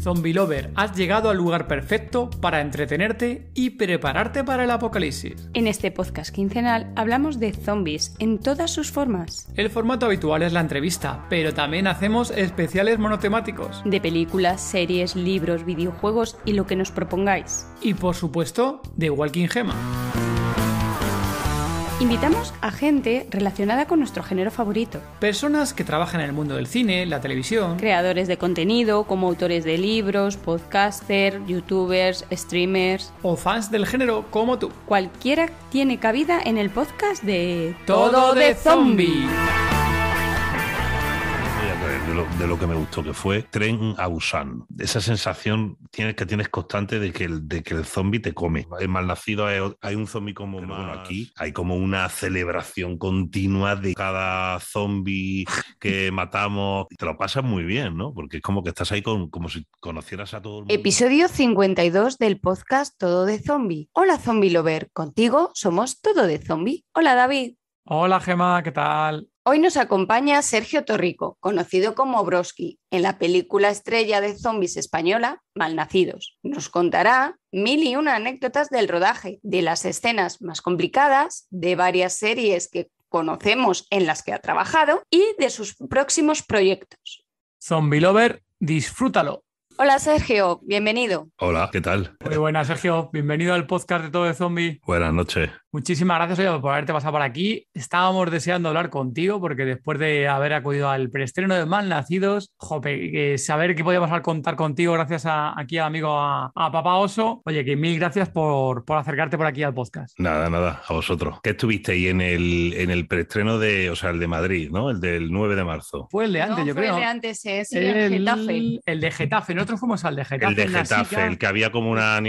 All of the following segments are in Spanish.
Zombie Lover, has llegado al lugar perfecto para entretenerte y prepararte para el apocalipsis. En este podcast quincenal hablamos de zombies en todas sus formas. El formato habitual es la entrevista, pero también hacemos especiales monotemáticos. De películas, series, libros, videojuegos y lo que nos propongáis. Y por supuesto, de Walking Gemma. Invitamos a gente relacionada con nuestro género favorito. Personas que trabajan en el mundo del cine, la televisión. Creadores de contenido, como autores de libros, podcasters, youtubers, streamers. O fans del género como tú. Cualquiera tiene cabida en el podcast de Todo, de Zombie de lo que me gustó, que fue Tren a Busan. Esa sensación tienes, que tienes constante de que el, de que el zombie te come. El malnacido hay, hay un zombie como aquí hay como una celebración continua de cada zombie que matamos. Te lo pasas muy bien, ¿no? Porque es como que estás ahí como si conocieras a todo el mundo. Episodio 52 del podcast Todo de Zombie. Hola, Zombie Lover. Contigo somos Todo de Zombie. Hola, David. Hola Gemma, ¿qué tal? Hoy nos acompaña Sergio Torrico, conocido como Broski, en la película estrella de zombies española Malnacidos. Nos contará mil y una anécdotas del rodaje, de las escenas más complicadas, de varias series que conocemos en las que ha trabajado y de sus próximos proyectos. Zombie Lover, disfrútalo. Hola Sergio, bienvenido. Hola, ¿qué tal? Muy buenas Sergio, bienvenido al podcast de Todo de Zombie. Buenas noches. Muchísimas gracias por haberte pasado por aquí. Estábamos deseando hablar contigo porque después de haber acudido al preestreno de Malnacidos, jope, saber que podíamos contar contigo gracias a, aquí al amigo a, Papá Oso. Oye, que mil gracias por, acercarte por aquí al podcast. Nada, nada, a vosotros. ¿Qué estuvisteis en el, en el preestreno de, o sea, el de Madrid, ¿no? El del 9 de marzo. Fue el de antes, yo fue creo. El de antes, es el, el de Getafe. El de Getafe, ¿no? nosotros fuimos al de El de Getafe, el que había como una,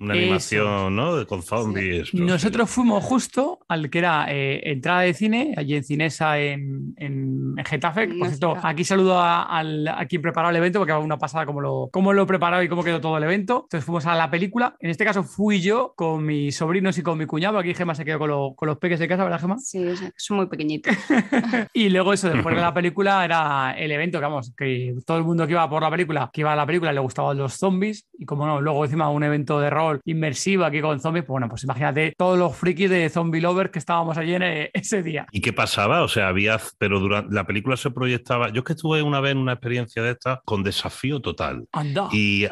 una animación, ¿no? Con zombies. Nosotros fuimos justo al que era eh, entrada de cine, allí en Cinesa, en, en, Getafe. Por cierto, aquí saludo a, quien preparó el evento, porque fue una pasada cómo lo, cómo lo preparó y cómo quedó todo el evento. Entonces fuimos a la película. En este caso fui yo con mis sobrinos y con mi cuñado. Aquí Gemma se quedó con, con los peques de casa, ¿verdad, Gema? Sí, son muy pequeñitos. y luego eso, después de la película, era el evento, que vamos, que todo el mundo que iba por la película, que iba a la película, le gustaban los zombies. Y como no, luego encima un evento de rock inmersiva que con zombies, pues bueno, pues imagínate todos los frikis de zombie lovers que estábamos allí en e-, ese día. ¿Y qué pasaba? O sea, había, pero durante la película se proyectaba. Yo es que estuve una vez en una experiencia de esta con desafío total. Anda. Y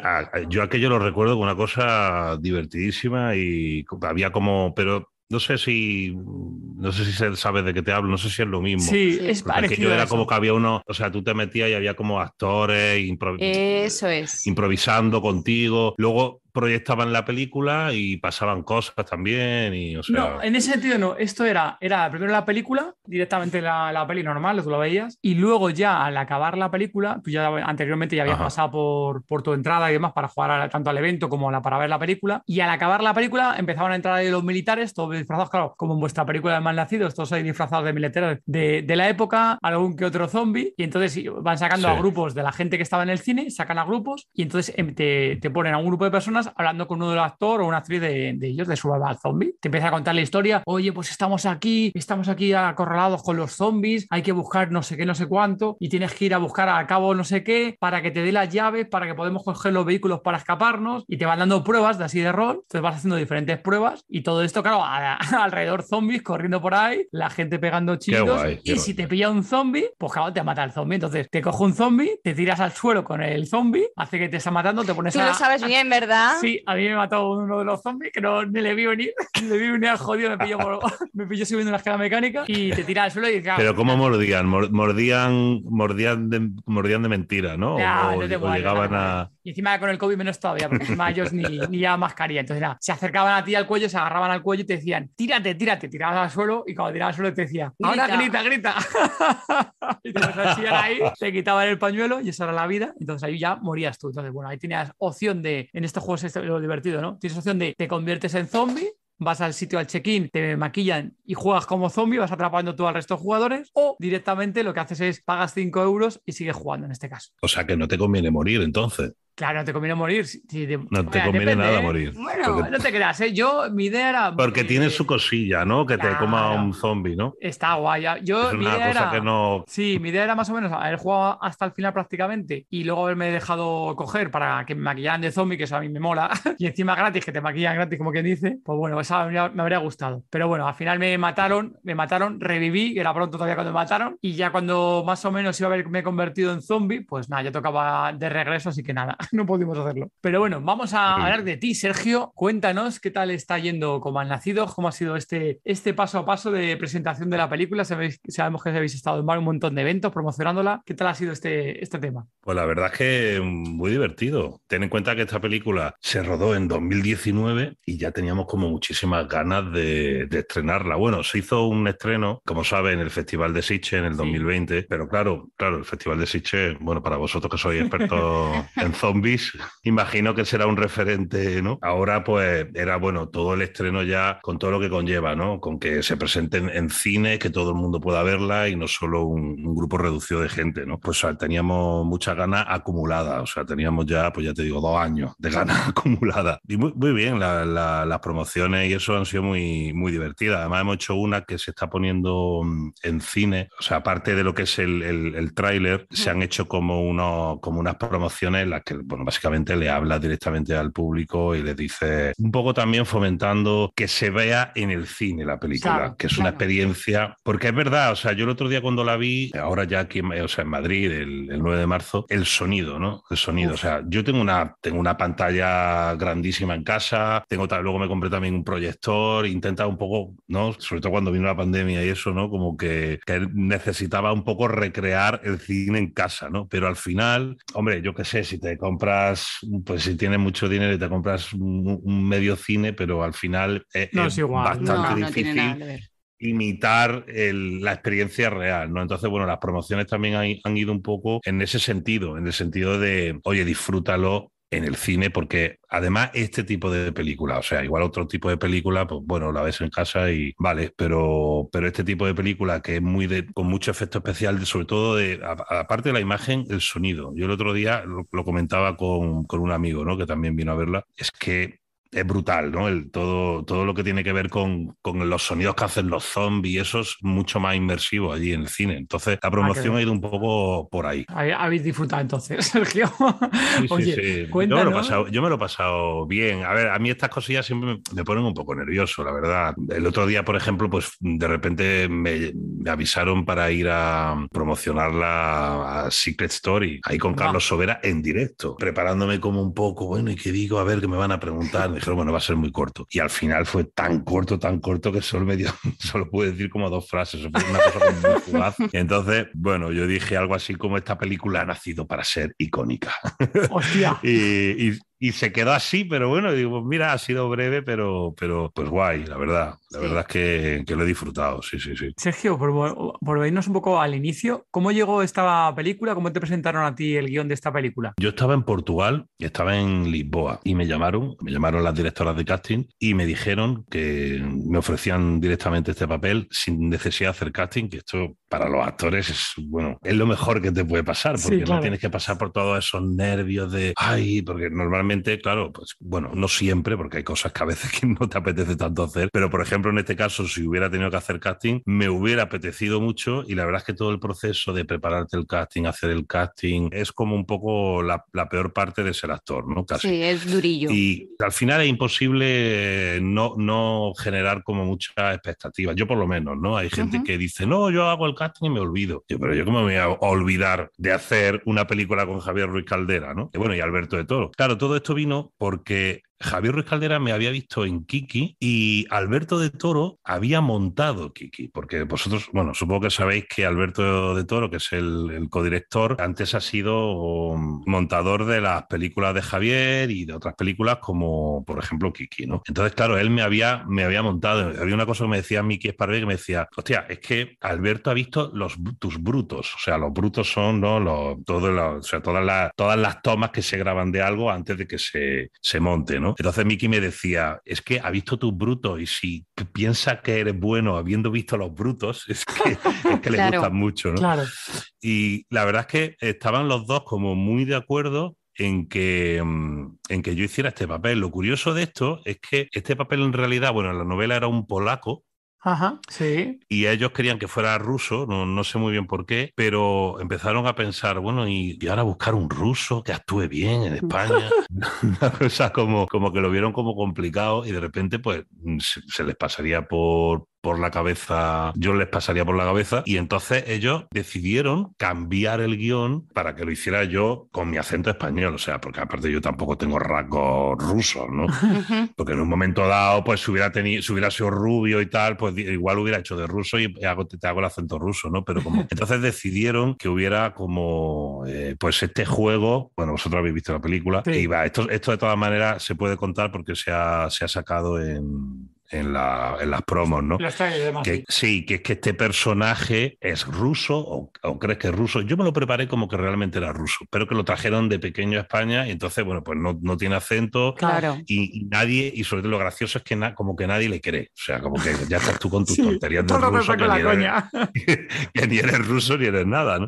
yo aquello lo recuerdo como una cosa divertidísima y había como, pero no sé si no sé si sabes de qué te hablo, no sé si es lo mismo. Sí, es que Yo era como que había uno, o sea, tú te metías y había como actores eso es. improvisando contigo. Luego proyectaban la película y pasaban cosas también. Y, o sea... No, en ese sentido no. Esto era, era primero la película, directamente la, la peli normal, tú la veías, y luego ya al acabar la película, tú ya anteriormente ya habías pasado por, por tu entrada y demás para jugar tanto al evento como a la, para ver la película, y al acabar la película empezaban a entrar ahí los militares, todos disfrazados, claro, como en vuestra película de nacido todos ahí disfrazados de militares de, de, la época, algún que otro zombie, y entonces van sacando a grupos de la gente que estaba en el cine, sacan a grupos, y entonces em, te, te ponen a un grupo de personas hablando con uno de los actor o una actriz de, ellos, de su al zombie. Te empieza a contar la historia. Oye, pues estamos aquí, estamos aquí acorralados con los zombies, hay que buscar no sé qué, no sé cuánto, y tienes que ir a buscar a cabo no sé qué para que te dé las llaves, para que podamos coger los vehículos para escaparnos, y te van dando pruebas de así de rol. Entonces vas haciendo diferentes pruebas, y todo esto, claro, alrededor zombies corriendo por ahí, la gente pegando chidos. y si te pilla un zombie, pues claro, te mata el zombie. Entonces te cojo un zombie, te tiras al suelo con el zombie, hace que te está matando, te pones Tú lo sabes bien, ¿verdad? ¿Ah? Sí, a mí me mató uno de los zombies que no, le vi venir, le vi venir al jodido, me pilló, por, me subiendo una escala mecánica y te tira al suelo y decía ah, Pero pues ¿cómo mordían? Mordían, mordían, de, mordían de mentira, ¿no? o, llegaban a... Y encima con el COVID menos todavía, porque encima ellos ni, ni llevaban mascarilla. Entonces, se acercaban a ti al cuello, se agarraban al cuello y te decían, tírate, tírate, tirabas al suelo y cuando tirabas al suelo te decía, ahora grita, grita. y te lo hacían ahí, te quitaban el pañuelo y esa era la vida. Entonces ahí ya morías tú. Entonces, bueno, ahí tenías opción de, en estos juegos es lo divertido, ¿no? Tienes opción de te conviertes en zombie, vas al sitio al check-in, te maquillan y juegas como zombie, vas atrapando tú al resto de jugadores, o directamente lo que haces es pagas 5 euros y sigues jugando en este caso. O sea que no te conviene morir entonces. Claro, no te conviene morir. No te conviene nada ¿eh? morir. Bueno, no te creas, ¿eh? Yo, mi idea era. Porque tiene su cosilla, ¿no? Que te coma un zombie, ¿no? Está guay. Yo, mi cosa no. Sí, mi idea era más o menos haber jugado hasta el final prácticamente y luego haberme dejado coger para que me maquillaran de zombie, que eso a mí me mola. y encima gratis, que te maquillan gratis, como quien dice. Pues bueno, esa me, habría gustado. Pero bueno, al final me mataron, me mataron, reviví, era pronto todavía cuando me mataron. Y ya cuando más o menos iba a haberme convertido en zombie, pues nada, ya tocaba de regreso, así que nada. no pudimos hacerlo. Pero bueno, vamos a hablar de ti, Sergio. Cuéntanos qué tal está yendo como han nacido, cómo ha sido este, este paso a paso de presentación de la película. sabemos que habéis estado en un montón de eventos promocionándola. ¿Qué tal ha sido este, este tema? Pues la verdad es que muy divertido. Ten en cuenta que esta película se rodó en 2019 y ya teníamos como muchísimas ganas de, estrenarla. Bueno, se hizo un estreno, como saben, en el Festival de Siche en el 2020, pero claro, claro, el Festival de Siche, bueno, para vosotros que sois expertos en zoom zombies, imagino que será un referente, ¿no? Ahora, pues, era bueno, todo el estreno ya con todo lo que conlleva, ¿no? Con que se presenten en cine, que todo el mundo pueda verla y no solo un, grupo reducido de gente, ¿no? Pues teníamos mucha ganas acumulada, o sea, teníamos ya, pues ya te digo, dos años de ganas acumulada. Y muy, bien, las promociones y eso han sido muy, muy divertidas. Además, hemos hecho una que se está poniendo mm, en cine, o sea, aparte de lo que es el, tráiler, se han hecho como, uno como unas promociones en las que bueno, básicamente le habla directamente al público y le dice, un poco también fomentando que se vea en el cine la película, que es una experiencia, porque es verdad, o sea, yo el otro día cuando la vi, ahora ya aquí, o sea, en Madrid, el, 9 de marzo, el sonido, ¿no? El sonido, o sea, yo tengo una, tengo una pantalla grandísima en casa, tengo luego me compré también un proyector, intentaba un poco, ¿no? Sobre todo cuando vino la pandemia y eso, ¿no? Como que, que necesitaba un poco recrear el cine en casa, ¿no? Pero al final, hombre, yo qué sé, si te compras, pues si tienes mucho dinero y te compras un, medio cine, pero al final eh, es, bastante difícil. imitar la experiencia real, ¿no? Entonces, bueno, las promociones también han, ido un poco en ese sentido, en el sentido de, oye, disfrútalo en el cine, porque además este tipo de película, o sea, igual otro tipo de película, pues bueno, la ves en casa y vale, pero, pero este tipo de película que es muy de, con mucho efecto especial, sobre todo de, aparte de la imagen, el sonido. Yo el otro día lo, comentaba con, con, un amigo, ¿no? Que también vino a verla, es que es brutal, ¿no? El, todo, todo lo que tiene que ver con, los sonidos que hacen los zombies, eso es mucho más inmersivo allí en el cine. Entonces, la ah, promoción ha ido un poco por ahí. Habéis disfrutado entonces, Sergio. Oye, sí, Yo, me lo he pasado, bien. A ver, a mí estas cosillas siempre me ponen un poco nervioso, la verdad. El otro día, por ejemplo, pues de repente me, avisaron para ir a promocionar la Secret Story, ahí con Carlos Sobera en directo, preparándome como un poco, bueno, ¿y qué digo? A ver, que me van a preguntar. pero bueno, va a ser muy corto. Y al final fue tan corto, tan corto que solo me solo pude decir como dos frases. Fue una cosa Entonces, bueno, yo dije algo así como esta película ha nacido para ser icónica. Hostia. y, y se quedó así, pero bueno, digo, mira, ha sido breve, pero, pero pues guay, la verdad. La verdad es que, lo he disfrutado, sí, sí, sí. Sergio, por, por venirnos un poco al inicio, ¿cómo llegó esta película? ¿Cómo te presentaron a ti el guión de esta película? Yo estaba en Portugal, estaba en Lisboa y me llamaron, me llamaron las directoras de casting y me dijeron que me ofrecían directamente este papel sin necesidad de hacer casting, que esto para los actores es, bueno, es lo mejor que te puede pasar, porque no tienes que pasar por todos esos nervios de, ay, porque normalmente claro, pues bueno, no siempre, porque hay cosas que a veces que no te apetece tanto hacer, pero por ejemplo, en este caso, si hubiera tenido que hacer casting, me hubiera apetecido mucho y la verdad es que todo el proceso de prepararte el casting, hacer el casting, es como un poco la, peor parte de ser actor, ¿no? Casi. Sí, es durillo. Y al final es imposible no, no generar como muchas expectativas, yo por lo menos, ¿no? Hay gente que dice, no, yo hago el casting y me olvido. Yo, pero yo cómo me voy a olvidar de hacer una película con Javier Ruiz Caldera, ¿no? Y bueno, y Alberto de Toro. Claro, todo de esto vino porque Javier Ruiz Caldera me había visto en Kiki y Alberto de Toro había montado Kiki, porque vosotros, bueno, supongo que sabéis que Alberto de Toro, que es el, codirector, antes ha sido montador de las películas de Javier y de otras películas como, por ejemplo, Kiki, ¿no? Entonces, claro, él me había, me había montado. Había una cosa que me decía Miki Esparvé que me decía, hostia, es que Alberto ha visto los, tus brutos, o sea, los brutos son, ¿no? o sea, todas las, todas las tomas que se graban de algo antes de que se, se monte, ¿no? Entonces Mickey me decía, es que ha visto tus brutos y si piensa que eres bueno habiendo visto a los brutos, es que, le gustan mucho, ¿no? Y la verdad es que estaban los dos como muy de acuerdo en que, mm, en que yo hiciera este papel. Lo curioso de esto es que este papel en realidad, bueno, la novela era un polaco, Ajá, sí. Y ellos querían que fuera ruso, no, sé muy bien por qué, pero empezaron a pensar, bueno, y, ahora buscar un ruso que actúe bien en España. Una cosa como, como que lo vieron como complicado y de repente pues se les pasaría por, por la cabeza, yo les pasaría por la cabeza. Y entonces ellos decidieron cambiar el guión para que lo hiciera yo con mi acento español. O sea, porque aparte yo tampoco tengo rasgos rusos, ¿no? Porque en un momento dado, pues si hubiera, tenido, hubiera sido rubio y tal, pues igual hubiera hecho de ruso y te hago el acento ruso, ¿no? Pero como. Entonces decidieron que hubiera como, eh, pues este juego, bueno, vosotros habéis visto la película, y esto, esto de todas maneras se puede contar porque se ha, se ha sacado en en, las promos, ¿no? sí, que es que este personaje es ruso o, crees que es ruso. Yo me lo preparé como que realmente era ruso, pero que lo trajeron de pequeño a España y entonces, bueno, pues no, no tiene acento. Claro. Y, nadie, y sobre todo lo gracioso es que como que nadie le cree. O sea, como que ya estás tú con tus tonterías de ruso. Que, ni que ni eres ruso ni eres nada, ¿no?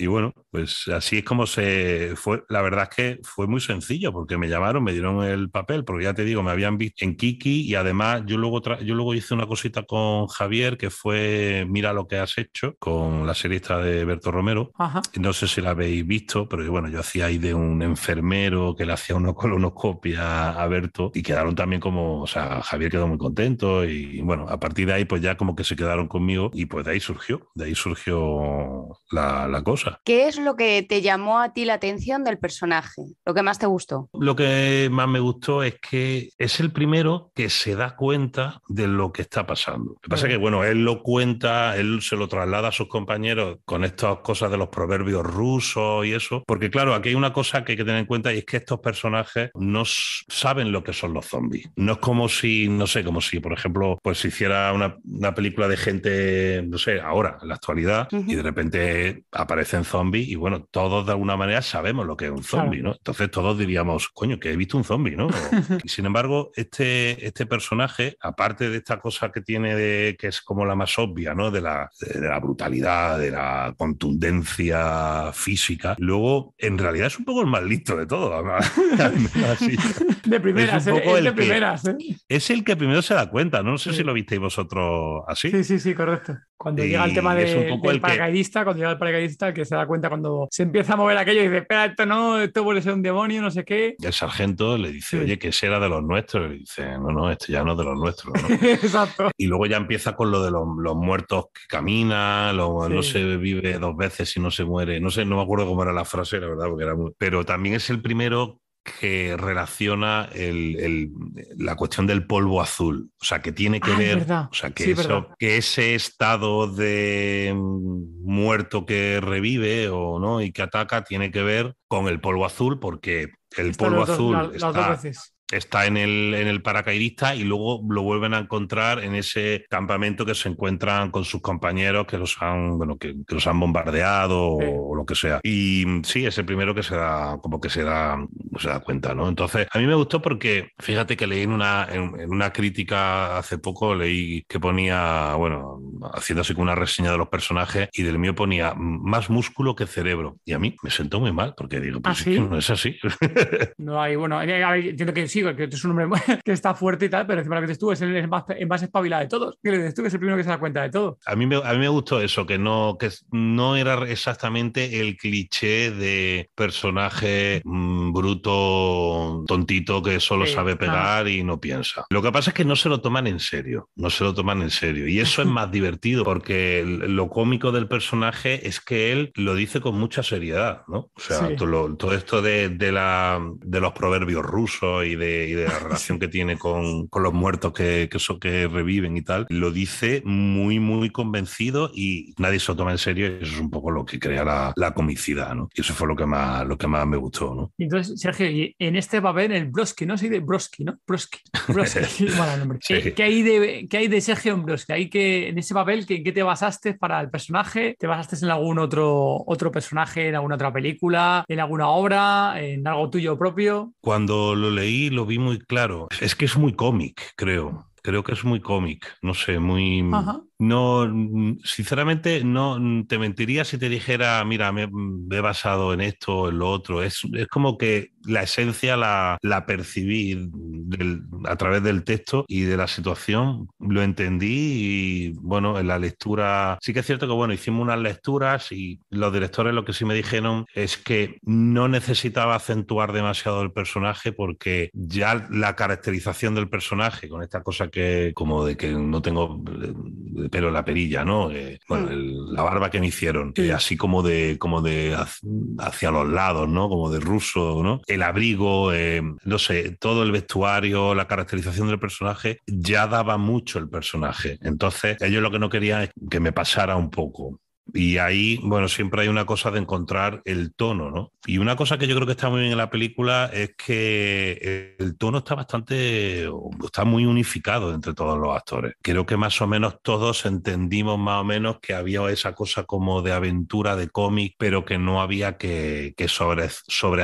Y bueno, pues así es como se fue. La verdad es que fue muy sencillo porque me llamaron, me dieron el papel, porque ya te digo, me habían visto en Kiki y además yo luego, yo luego hice una cosita con Javier que fue Mira lo que has hecho con la serista de Berto Romero. No sé si la habéis visto, pero bueno, yo hacía ahí de un enfermero que le hacía una colonoscopia a Berto y quedaron también como, o sea, Javier quedó muy contento y bueno, a partir de ahí pues ya como que se quedaron conmigo y pues de ahí surgió, de ahí surgió la cosa. ¿Qué es lo que te llamó a ti la atención del personaje? ¿Lo que más te gustó? Lo que más me gustó es que es el primero que se da cuenta de lo que está pasando. Lo que pasa es que, bueno, él lo cuenta, él se lo traslada a sus compañeros con estas cosas de los proverbios rusos y eso, porque claro, aquí hay una cosa que hay que tener en cuenta y es que estos personajes no saben lo que son los zombies. No es como si, no sé, como si, por ejemplo, pues se hiciera una, película de gente, no sé, ahora, en la actualidad, y de repente aparecen zombie zombies y bueno, todos de alguna manera sabemos lo que es un zombie, ¿no? Entonces todos diríamos, coño, que he visto un zombie, ¿no? y sin embargo, este, este personaje, aparte de esta cosa que tiene, de, que es como la más obvia, ¿no? De la, de la brutalidad, de la contundencia física, luego en realidad es un poco el más listo de todo. De primeras, es, el Que, primero se da cuenta, no, sé si lo visteis vosotros así. Sí, sí, sí, correcto. Cuando llega el tema de, del el paracaidista, cuando llega el paracaidista, el que se da cuenta cuando se empieza a mover aquello y dice, espera, esto no, esto vuelve ser un demonio, no sé qué. Y el sargento le dice, oye, que ese era de los nuestros. Y dice, no, no, esto ya no es de los nuestros. Exacto. Y luego ya empieza con lo de los, muertos que caminan, lo no se vive dos veces y no se muere. No sé, no me acuerdo cómo era la frase, la verdad, porque era muy... Pero también es el primero que relaciona la cuestión del polvo azul, o sea, que tiene que ah, ver, o sea, que, que, ese estado de mm, muerto que revive o no y que ataca tiene que ver con el polvo azul, porque el polvo azul está en el, en el paracaidista y luego lo vuelven a encontrar en ese campamento que se encuentran con sus compañeros que los han, bueno, que, los han bombardeado o, lo que sea. Y mm, sí, es el primero que se da, como que se da, se da cuenta, ¿no? Entonces, a mí me gustó porque, fíjate que leí en una, en, una crítica hace poco, leí que ponía, bueno, haciendo así como una reseña de los personajes y del mío ponía más músculo que cerebro. Y a mí me sentó muy mal porque digo, ¿Ah, no es así. no hay, bueno, entiendo que sí que es un hombre que está fuerte y tal, pero encima que dices tú es el más, espabilado de todos. Que le dices tú que es el primero que se da cuenta de todo. A mí me, a mí me gustó eso, que no, era exactamente el cliché de personaje mm, bruto, tontito, que solo sabe pegar y no piensa. Lo que pasa es que no se lo toman en serio, no se lo toman en serio. Y eso es más divertido, porque lo cómico del personaje es que él lo dice con mucha seriedad, ¿no? O sea, todo, esto de los proverbios rusos y de y de la relación que tiene con, con los muertos que, que, que reviven y tal, lo dice muy, muy convencido y nadie se lo toma en serio. Y eso es un poco lo que crea la, la, comicidad, ¿no? Y eso fue lo que más, lo que más me gustó, ¿no? Entonces, Sergio, en este papel, el Broski, no sé de Broski, ¿no? Broski. ¿Qué, hay de, ¿Qué hay de Sergio Broski? ¿Hay que, en ese papel, ¿en qué te basaste para el personaje? ¿Te basaste en algún otro, otro personaje, en alguna otra película, en alguna obra, en algo tuyo propio? Cuando lo leí, lo vi muy claro. Es que es muy cómic, creo. Creo que es muy cómic, no sé, muy... No, mm, sinceramente, no mm, te mentiría si te dijera, mira, mm, me, he basado en esto en lo otro. Es, como que la esencia la, la percibí a través del texto y de la situación, lo entendí y bueno, en la lectura, sí que es cierto que bueno, hicimos unas lecturas y los directores lo que sí me dijeron es que no necesitaba acentuar demasiado el personaje porque ya la caracterización del personaje con esta cosa que como de que no tengo eh, pero la perilla, ¿no? Eh, mm. la barba que me hicieron, mm. así como de, como de hacia los lados, ¿no? Como de ruso, ¿no? El abrigo, eh, no sé, todo el vestuario, la caracterización del personaje, ya daba mucho el personaje. Entonces, ellos lo que no querían es que me pasara un poco. Y ahí, bueno, siempre hay una cosa de encontrar el tono, ¿no? Y una cosa que yo creo que está muy bien en la película es que el tono está bastante, está muy unificado entre todos los actores. Creo que más o menos todos entendimos más o menos que había esa cosa como de aventura, de cómic, pero que no había que, que sobre, sobre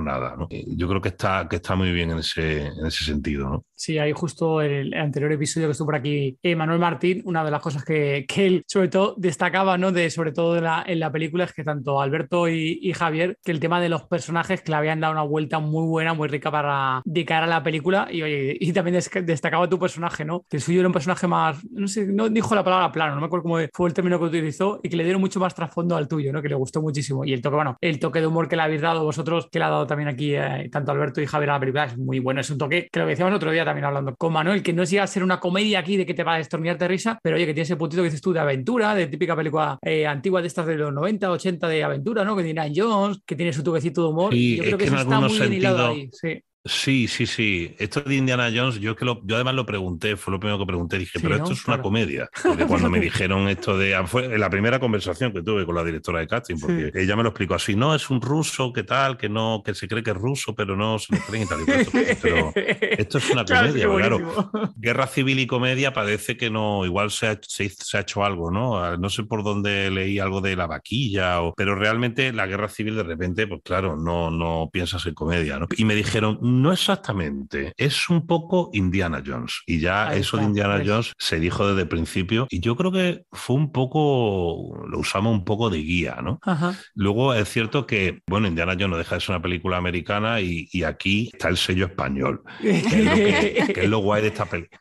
nada, ¿no? Eh, yo creo que está, que está muy bien ese, en ese sentido, ¿no? Sí, ahí justo el anterior episodio que estuvo por aquí eh, Manuel Martín, una de las cosas que, él sobre todo destacaba, ¿no? De, sobre todo en la película, es que tanto Alberto y, Javier, que el tema de los personajes que le habían dado una vuelta muy buena, muy rica para de cara a la película. Y, oye, y también destacaba tu personaje, ¿no? Que el suyo era un personaje más, no sé, no dijo la palabra plano, no me acuerdo cómo fue el término que utilizó, y que le dieron mucho más trasfondo al tuyo, ¿no? Que le gustó muchísimo. Y el toque, bueno, el toque de humor que le habéis dado vosotros, que le ha dado también aquí eh, tanto Alberto y Javier a la película, es muy bueno. Es un toque que lo que decíamos otro día también hablando con Manuel, que no es a ser una comedia aquí de que te va a estornillar de risa, pero oye, que tiene ese puntito que dices tú de aventura, de típica película eh, antigua de estas de los 90, 80 de aventura, ¿no? Que tiene Jones, que tiene su tuvecito de humor. y yo creo que, eso está muy bien hilado ahí. Sí. Sí, sí, sí. Esto de Indiana Jones, yo que lo, yo además lo pregunté, fue lo primero que pregunté, dije, pero esto es una comedia. Porque cuando me dijeron esto de ah, fue la primera conversación que tuve con la directora de casting, porque ella me lo explicó así, no es un ruso, que tal, que no, que se cree que es ruso, pero no se lo creen y tal. esto, pero esto es una comedia, claro, Guerra civil y comedia parece que no, igual se ha, ha, hecho algo, ¿no? Ah, no sé por dónde leí algo de la vaquilla, o, pero realmente la guerra civil de repente, pues claro, no, no piensas en comedia, ¿no? Y me dijeron no exactamente, es un poco Indiana Jones. Y ya eso de Indiana pues. Jones se dijo desde el principio y yo creo que fue un poco, lo usamos un poco de guía, ¿no? Luego es cierto que, bueno, Indiana Jones no deja de ser una película americana y, aquí está el sello español, es lo, que es lo guay de esta película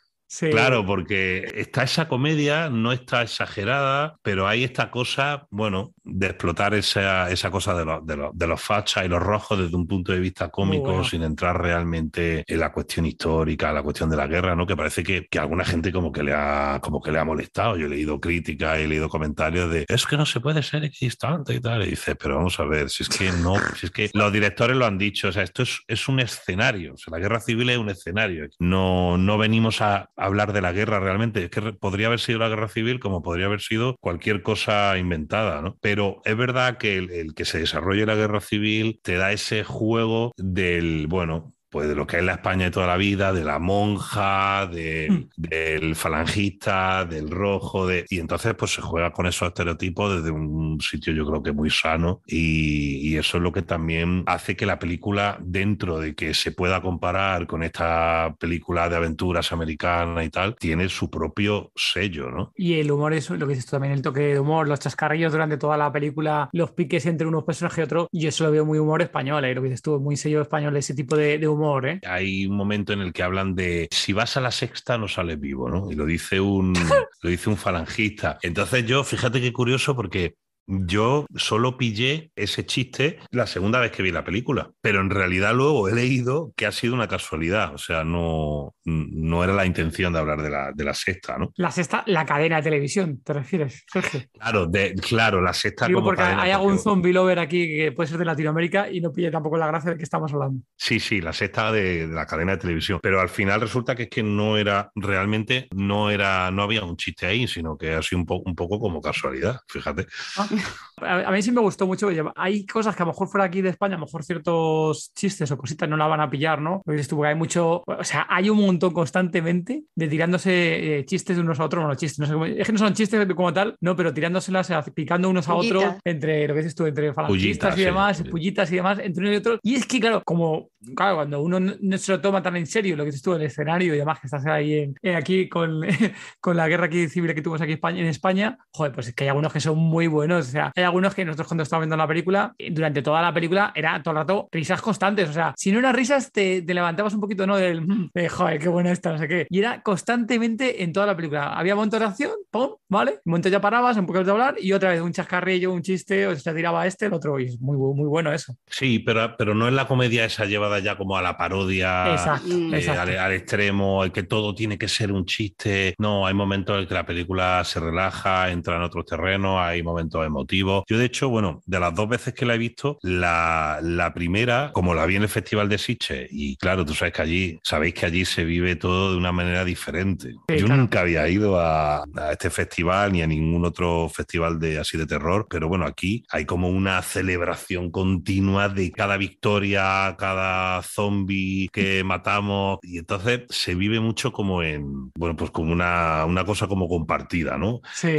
Claro, porque está esa comedia, no está exagerada, pero hay esta cosa, bueno, de explotar esa, cosa de, los, de, los, fachas y los rojos desde un punto de vista cómico, sin entrar realmente en la cuestión histórica, la cuestión de la guerra, ¿no? Que parece que, que alguna gente como que le ha como que le ha molestado. Yo he leído críticas, he leído comentarios de es que no se puede ser existente y tal. Y dices, pero vamos a ver, si es que no, si es que los directores lo han dicho, o sea, esto es, un escenario. la guerra civil es un escenario. No, no venimos a, hablar de la guerra realmente. Es que podría haber sido la guerra civil como podría haber sido cualquier cosa inventada, ¿no? Pero es verdad que el, que se desarrolle la guerra civil te da ese juego del, bueno, pues de lo que es la España de toda la vida, de la monja, de, hmm. del falangista, del rojo, de... y entonces pues se juega con esos estereotipos desde un sitio yo creo que muy sano y, eso es lo que también hace que la película dentro de que se pueda comparar con esta película de aventuras americana y tal, tiene su propio sello, ¿no? Y el humor es lo que dices tú también, el toque de humor, los chascarrillos durante toda la película, los piques entre unos personajes y otros, yo eso lo veo muy humor español, y ¿eh? lo que dices tú, muy sello español, ese tipo de humor ¿eh? Hay un momento en el que hablan de si vas a la sexta no sales vivo, ¿no? Y lo dice un, lo dice un falangista. Entonces yo, fíjate qué curioso porque yo solo pillé ese chiste la segunda vez que vi la película, pero en realidad luego he leído que ha sido una casualidad, o sea, no, no era la intención de hablar de la, de la sexta, ¿no? La sexta, la cadena de televisión, ¿te refieres, Sergio? Claro, de, claro, la sexta. Digo, porque hay algún zombie lover aquí que puede ser de Latinoamérica y no pille tampoco la gracia de que estamos hablando. Sí, sí, la sexta de, la cadena de televisión. Pero al final resulta que es que no era, realmente no era, no había un chiste ahí, sino que ha sido un, poco, un poco como casualidad, fíjate. Ah, a mí sí me gustó mucho. Hay cosas que a lo mejor fuera aquí de España, a lo mejor ciertos chistes o cositas no la van a pillar, ¿no? Porque hay mucho, o sea, hay un montón constantemente de tirándose eh, chistes de unos a otros, bueno, chistes, no sé es que no son chistes como tal, no, pero tirándoselas, eh, picando unos a otros entre lo que dices tú, entre falangistas y demás, y demás, entre uno y otro. Y es que, claro, como, claro, cuando uno no se lo toma tan en serio lo que dices tú, el escenario y demás, que estás ahí eh, aquí con, con la guerra civil que tuvimos aquí en España, joder, pues es que hay algunos que son muy buenos, o sea, hay algunos que nosotros cuando estábamos viendo la película, durante toda la película era todo el rato risas constantes, o sea, si no eran risas te, levantabas un poquito, ¿no? Del, de, mm, joder, buena esta, no sé qué. Y era constantemente en toda la película. Había momentos de acción, pum, ¿vale? Un ya parabas, un poco de hablar y otra vez un chascarrillo, un chiste, o se tiraba este, el otro. Y es muy, muy bueno eso. Sí, pero, pero no es la comedia esa llevada ya como a la parodia, eh, Al, extremo, el que todo tiene que ser un chiste. No, hay momentos en que la película se relaja, entra en otros terrenos, hay momentos emotivos. Yo, de hecho, bueno, de las dos veces que la he visto, la, la primera, como la vi en el Festival de Siche, y claro, tú sabes que allí, sabéis que allí se vive todo de una manera diferente. Yo nunca había ido a, este festival ni a ningún otro festival de así de terror, pero bueno, aquí hay como una celebración continua de cada victoria, cada zombie que matamos y entonces se vive mucho como en, bueno, pues como una, una cosa como compartida, ¿no? Sí.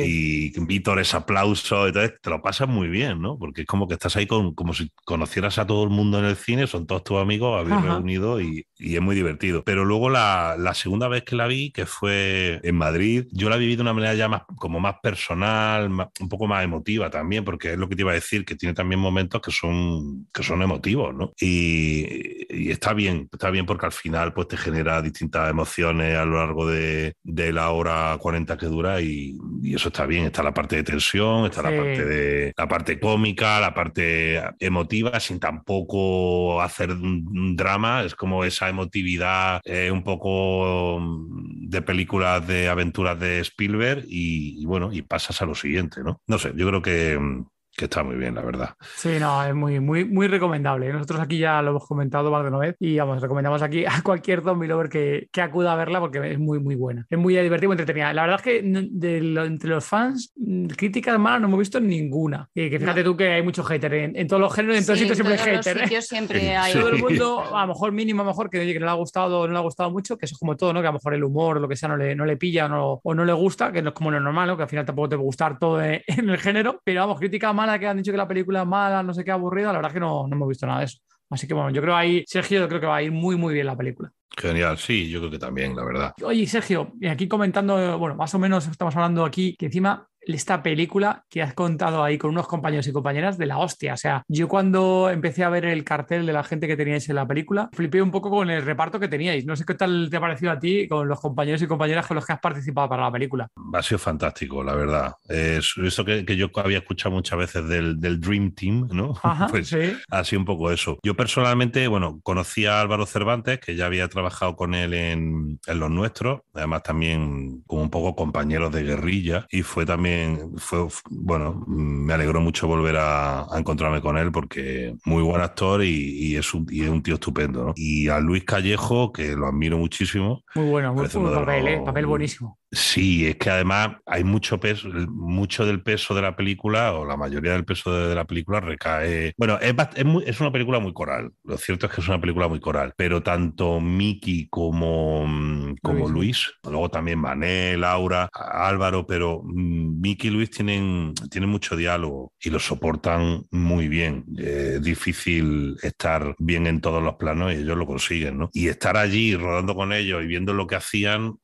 Y Víctor es aplauso, entonces te lo pasas muy bien, ¿no? Porque es como que estás ahí con, como si conocieras a todo el mundo en el cine, son todos tus amigos, habéis reunido y, y es muy divertido. Pero luego la la, segunda vez que la vi, que fue en Madrid, yo la viví de una manera ya más, como más personal, un poco más emotiva también, porque es lo que te iba a decir, que tiene también momentos que son, que son emotivos, ¿no? Y, está bien, está bien porque al final pues te genera distintas emociones a lo largo de, de la hora 40 que dura y, eso está bien, está la parte de tensión, está la parte de la parte cómica, la parte emotiva, sin tampoco hacer un drama, es como esa emotividad eh, un poco poco mm, de películas de aventuras de Spielberg y, y bueno, y pasas a lo siguiente, ¿no? No sé, yo creo que mm, está muy bien, la verdad. Sí, no, es muy, muy, muy recomendable. Nosotros aquí ya lo hemos comentado más de una vez y vamos, recomendamos aquí a cualquier zombie lover que, que acuda a verla porque es muy, muy buena. Es muy divertido entretenida. La verdad es que de entre los fans, mm, críticas malas no hemos visto ninguna. Y que fíjate tú que hay mucho hater En, todos los géneros, en todos los sitios siempre hay ¿eh? siempre hay. Todo el mundo, a lo mejor mínimo, a lo mejor que, no le ha gustado, no le ha gustado mucho, que eso es como todo, ¿no? Que a lo mejor el humor, lo que sea, no le, no le pilla o no, le gusta, que no es como lo normal, Que al final tampoco te a gustar todo en, en el género, pero vamos, crítica mala que han dicho que la película es mala, no sé qué aburrida, la verdad es que no, no hemos visto nada de eso. Así que bueno, yo creo ahí, Sergio, yo creo que va a ir muy, muy bien la película. Genial, sí, yo creo que también, la verdad. Oye, Sergio, aquí comentando, bueno, más o menos estamos hablando aquí, que encima esta película que has contado ahí con unos compañeros y compañeras de la hostia. O sea, yo cuando empecé a ver el cartel de la gente que teníais en la película, flipé un poco con el reparto que teníais. No sé qué tal te ha parecido a ti con los compañeros y compañeras con los que has participado para la película. Ha sido fantástico, la verdad. eso que, yo había escuchado muchas veces del, Dream Team, ¿no? pues ha sido un poco eso. Yo personalmente, bueno, conocí a Álvaro Cervantes, que ya había trabajado con él en, en Los Nuestros, además también como un poco compañeros de guerrilla, y fue también fue, bueno, me alegró mucho volver a, encontrarme con él porque muy buen actor y, es, un, tío estupendo. Y a Luis Callejo, que lo admiro muchísimo. Muy bueno, muy, buen papel, ¿eh? papel buenísimo. Sí, es que además hay mucho peso, mucho del peso de la película, o la mayoría del peso de, la película recae. Bueno, es, una película muy coral. Lo cierto es que es una película muy coral, pero tanto Mickey como, mm, como Luis. luego también Manel Laura, Álvaro, pero mm, Miki y Luis tienen, tienen mucho diálogo y lo soportan muy bien. Eh, es difícil estar bien en todos los planos y ellos lo consiguen, ¿no? Y estar allí rodando con ellos y viendo lo que hacían,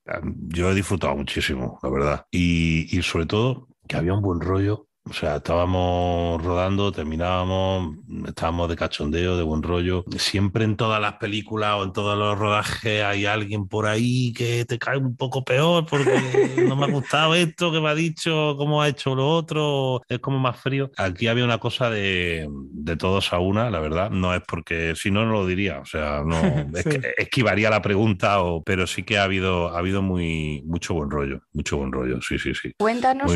yo he disfrutado muchísimo, la verdad. Y, y sobre todo que había un buen rollo o sea, estábamos rodando, terminábamos, estábamos de cachondeo, de buen rollo. Siempre en todas las películas o en todos los rodajes hay alguien por ahí que te cae un poco peor porque no me ha gustado esto que me ha dicho, cómo ha hecho lo otro, es como más frío. Aquí había una cosa de, todos a una, la verdad. No es porque, si no, no lo diría. O sea, no esquivaría la pregunta, pero sí que ha habido, ha habido muy, mucho buen rollo, mucho buen rollo. Sí, sí, sí. Cuéntanos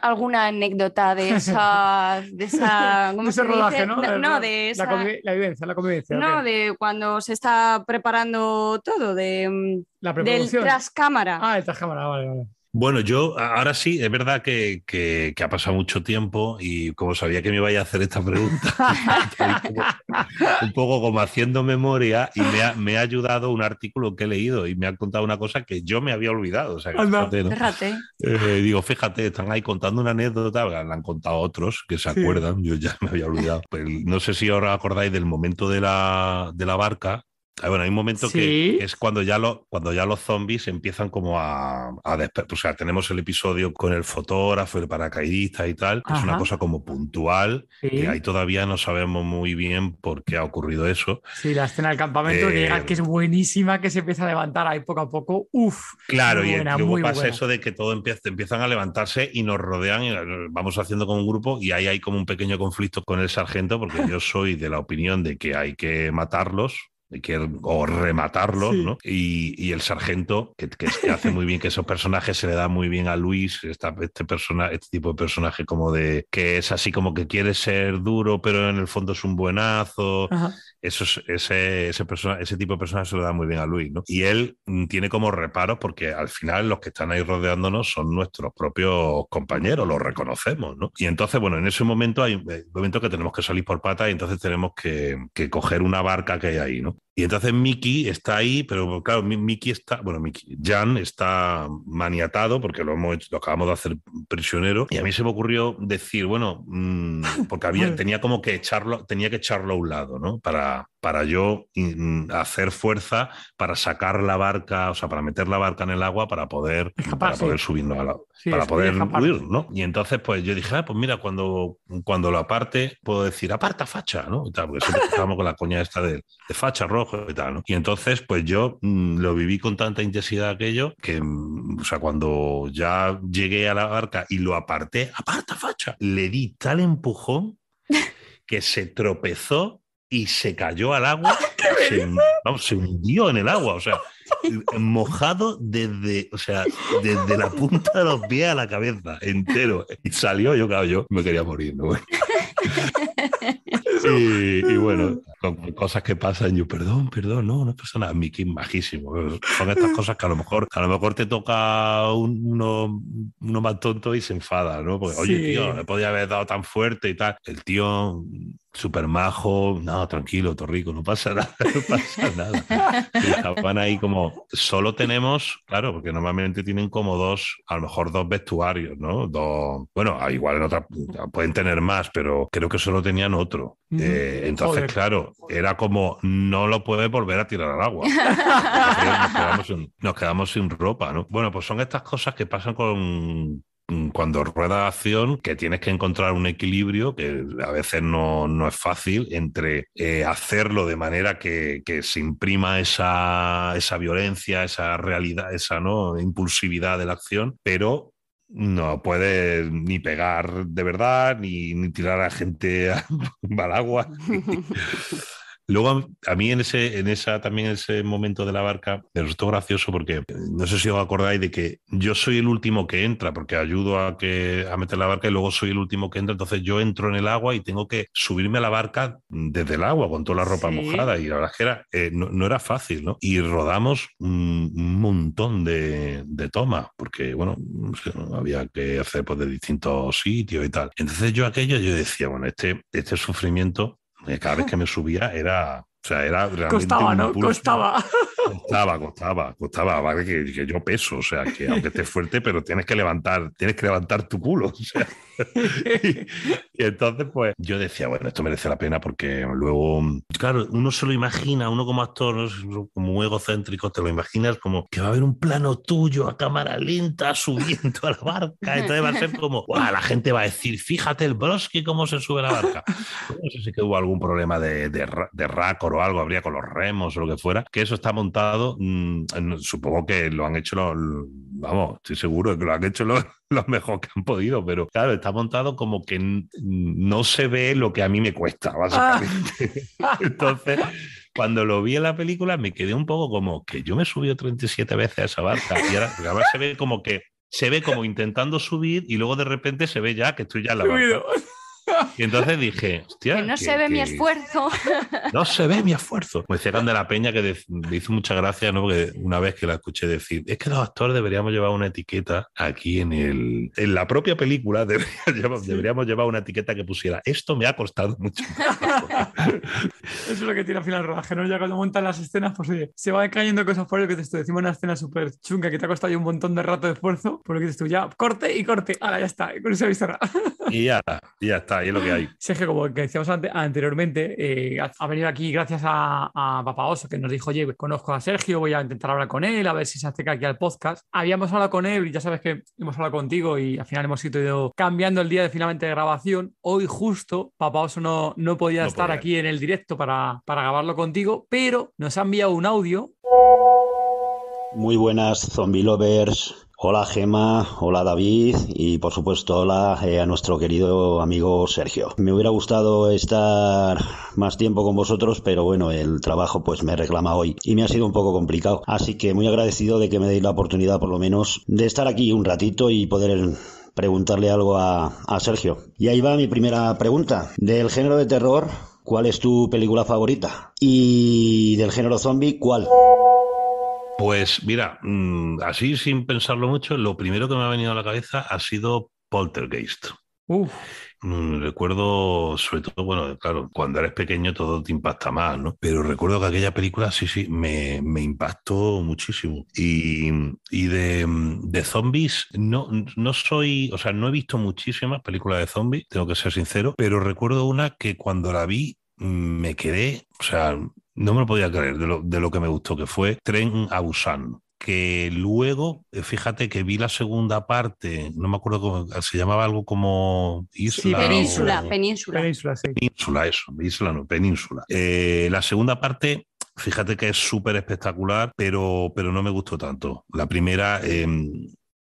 alguna anécdota de esa... De esa ¿cómo de ese se rodaje, dice? ¿no? No, de esa... la, la, vivencia, la convivencia. No, de cuando se está preparando todo, de... La preparación Del tras cámara. Ah, el tras cámara, vale, vale. Bueno, yo ahora sí, es verdad que, ha pasado mucho tiempo y como sabía que me iba a hacer esta pregunta, un poco como haciendo memoria y me ha, ayudado un artículo que he leído y me ha contado una cosa que yo me había olvidado. O sea, fíjate, eh, digo, fíjate, están ahí contando una anécdota, la han contado otros que se acuerdan, yo ya me había olvidado. Pues, no sé si ahora acordáis del momento de la barca, Ah, hay un momento que es cuando ya, los zombies empiezan como a, despertar. O tenemos el episodio con el fotógrafo, el paracaidista y tal, que es una cosa como puntual, y que ahí todavía no sabemos muy bien por qué ha ocurrido eso. Sí, la escena del campamento que, llega, que es eh, buenísima, que se empieza a levantar ahí poco a poco. Uf. Claro, y luego pasa eso de que todo empiezan a levantarse y nos rodean, vamos haciendo como un grupo y ahí hay como un pequeño conflicto con el sargento, porque ah. yo soy de la opinión de que hay que matarlos o rematarlo ¿no? Y, el sargento, que, hace muy bien que esos personajes se le da muy bien a Luis, este, este, tipo de personaje como de que es así como que quiere ser duro, pero en el fondo es un buenazo. Eso ese, tipo de personaje se le da muy bien a Luis, ¿no? Y él mm, tiene como reparos porque al final los que están ahí rodeándonos son nuestros propios compañeros, los reconocemos, ¿no? Y entonces, bueno, en ese momento hay un eh, momento que tenemos que salir por pata y entonces tenemos que coger una barca que hay ahí, ¿no? Y entonces Mickey está ahí, pero claro, Mickey está, bueno, Mickey, Jan está maniatado porque lo, hemos acabamos de hacer prisionero. Y a mí se me ocurrió decir, bueno, mm, porque había, mm. tenía como que echarlo, tenía que echarlo a un lado, ¿no? Para, para yo mm, hacer fuerza para sacar la barca, o sea, para meter la barca en el agua para poder, poder subirnos a la, para poder ¿no? Y entonces, pues yo dije, ah, pues mira, cuando, cuando lo aparte, puedo decir, aparta facha, ¿no? Y porque siempre estábamos con la coña esta de, facha rojo y tal, ¿no? Y entonces, pues yo mm, lo viví con tanta intensidad aquello que, mm, o sea, cuando ya llegué a la barca y lo aparté, aparta facha, le di tal empujón que se tropezó y se cayó al agua. Se, hundió en el agua, o sea, mojado desde, o sea, desde la punta de los pies a la cabeza, entero. Y salió, yo, claro, yo me quería morir, ¿no? Y, bueno, con cosas que pasan, yo, perdón, perdón, no, no pasa nada. Mickey majísimo. Son estas cosas que a lo mejor, a lo mejor te toca uno, más tonto y se enfada, ¿no? Porque, oye, tío, le podía haber dado tan fuerte y tal. El tío Super majo, no, tranquilo, Torrico, no pasa nada, no pasa nada. Y estaban ahí como, solo tenemos, claro, porque normalmente tienen como dos, a lo mejor dos vestuarios, ¿no? Dos, bueno, ah, igual en otra, pueden tener más, pero creo que solo tenían otro. Eh, entonces, claro, era como, no lo puedes volver a tirar al agua. nos quedamos sin ropa, ¿no? Bueno, pues son estas cosas que pasan con Mm, cuando rueda acción que tienes que encontrar un equilibrio que a veces no, no es fácil entre eh, hacerlo de manera que, que se imprima esa, esa, violencia, esa realidad, esa ¿no? impulsividad de la acción, pero no puedes ni pegar de verdad, ni, ni tirar a gente al agua. Luego, a mí en ese, en esa, también ese momento de la barca, me resultó gracioso porque no sé si os acordáis de que yo soy el último que entra, porque ayudo a que a meter la barca y luego soy el último que entra. Entonces yo entro en el agua y tengo que subirme a la barca desde el agua con toda la ropa mojada. Y la verdad es que eh, no, era fácil, ¿no? Y rodamos un, montón de, de tomas, porque bueno, había que hacer pues, de distintos sitios y tal. Entonces yo aquello, yo decía, bueno, este, este sufrimiento cada vez que me subía era, o sea, era realmente Costaba, ¿no? Costaba. Costaba, costaba, costaba. Vale, que, yo peso, o sea, que aunque estés fuerte, pero tienes que levantar, tienes que levantar tu culo. y, entonces, pues, yo decía, bueno, esto merece la pena porque luego, claro, uno se lo imagina, uno como actor, como muy egocéntrico, te lo imaginas como que va a haber un plano tuyo a cámara lenta subiendo a la barca. Entonces va a ser como, ¡guau! La gente va a decir, fíjate el broski cómo se sube a la barca. No sé si que hubo algún problema de, de, o algo, habría con los remos o lo que fuera, que eso está montado Mm, supongo que lo han hecho, los, vamos, estoy seguro de que lo han hecho los, mejor que han podido, pero claro, está montado como que no se ve lo que a mí me cuesta, ah. básicamente. Entonces cuando lo vi en la película me quedé un poco como que yo me he 37 veces a esa barca y ahora, se ve como que se ve como intentando subir y luego de repente se ve ya que estoy ya en la barca. Y entonces dije, hostia. Que no se ve mi esfuerzo. No se ve mi esfuerzo. Me hicieron de la Peña que me hizo mucha gracia, ¿no? Porque una vez que la escuché decir, es que los actores deberíamos llevar una etiqueta aquí en el. En la propia película deberíamos, llevar una etiqueta que pusiera, esto me ha costado mucho. Eso es lo que tiene al final el rodaje, ¿no? Ya cuando montan las escenas, pues oye, se van cayendo cosas por el que te estoy. Decimos una escena súper chunga que te ha costado un montón de rato de esfuerzo, por pues lo que te estoy, ya corte y corte, ahora ya está, y con eso Y ya, ya está lo que hay. Sí, que como decíamos anteriormente, eh, ha, venido aquí gracias a, a Papa Oso, que nos dijo, oye, conozco a Sergio, voy a intentar hablar con él, a ver si se acerca aquí al podcast. Habíamos hablado con él y ya sabes que hemos hablado contigo y al final hemos ido cambiando el día de finalmente de grabación. Hoy justo Papa Oso no, no podía estar aquí en el directo para, para grabarlo contigo, pero nos ha enviado un audio. Muy buenas, zombie lovers. Hola Gema, hola David y por supuesto hola eh, a nuestro querido amigo Sergio. Me hubiera gustado estar más tiempo con vosotros, pero bueno, el trabajo pues me reclama hoy y me ha sido un poco complicado. Así que muy agradecido de que me deis la oportunidad por lo menos de estar aquí un ratito y poder preguntarle algo a, a Sergio. Y ahí va mi primera pregunta. Del género de terror, ¿cuál es tu película favorita? Y del género zombie, ¿cuál? Pues mira, mm, así sin pensarlo mucho, lo primero que me ha venido a la cabeza ha sido Poltergeist. Mm, recuerdo, sobre todo, bueno, claro, cuando eres pequeño todo te impacta más, ¿no? Pero recuerdo que aquella película, sí, sí, me, impactó muchísimo. Y, de, zombies, no, no soy, o sea, no he visto muchísimas películas de zombies, tengo que ser sincero, pero recuerdo una que cuando la vi mm, me quedé, o sea, no me lo podía creer de lo, de lo que me gustó, que fue Tren a Busan que luego, eh, fíjate que vi la segunda parte, no me acuerdo cómo se llamaba algo como isla. Sí, península, península. Península, eso, isla no, península. Eh, la segunda parte fíjate que es súper espectacular, pero, pero no me gustó tanto. La primera, em,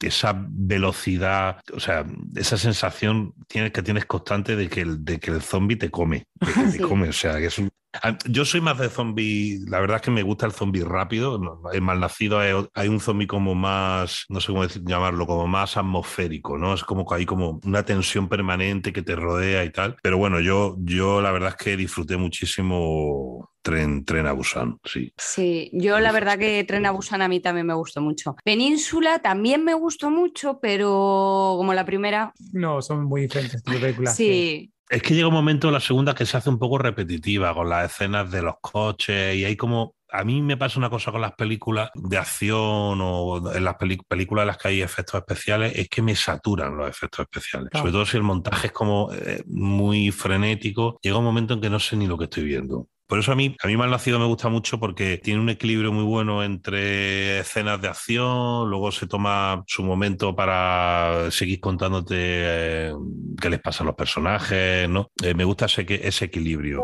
esa velocidad, o sea, esa sensación tienes, que tienes constante de que el, de que el zombie te come, te come, o sea, que es un, Ah, yo soy más de zombie. La verdad es que me gusta el zombie rápido. El Malnacido hay, un zombie como más, no sé cómo decir, llamarlo, como más atmosférico, ¿no? Es como que hay como una tensión permanente que te rodea y tal. Pero bueno, yo, yo la verdad es que disfruté muchísimo Tren, tren a Busan, sí. Sí, yo la verdad que Tren a Busan a mí también me gustó mucho. Península también me gustó mucho, pero como la primera. No, son muy diferentes películas. Sí, es que llega un momento la segunda que se hace un poco repetitiva con las escenas de los coches y hay como... A mí me pasa una cosa con las películas de acción o en las películas en las que hay efectos especiales, es que me saturan los efectos especiales. Sobre todo si el montaje es como eh, muy frenético, llega un momento en que no sé ni lo que estoy viendo. Por eso a mí, a mí Mal Nacido me gusta mucho porque tiene un equilibrio muy bueno entre escenas de acción, luego se toma su momento para seguir contándote eh, qué les pasa a los personajes, ¿no? Eh, me gusta ese, equilibrio.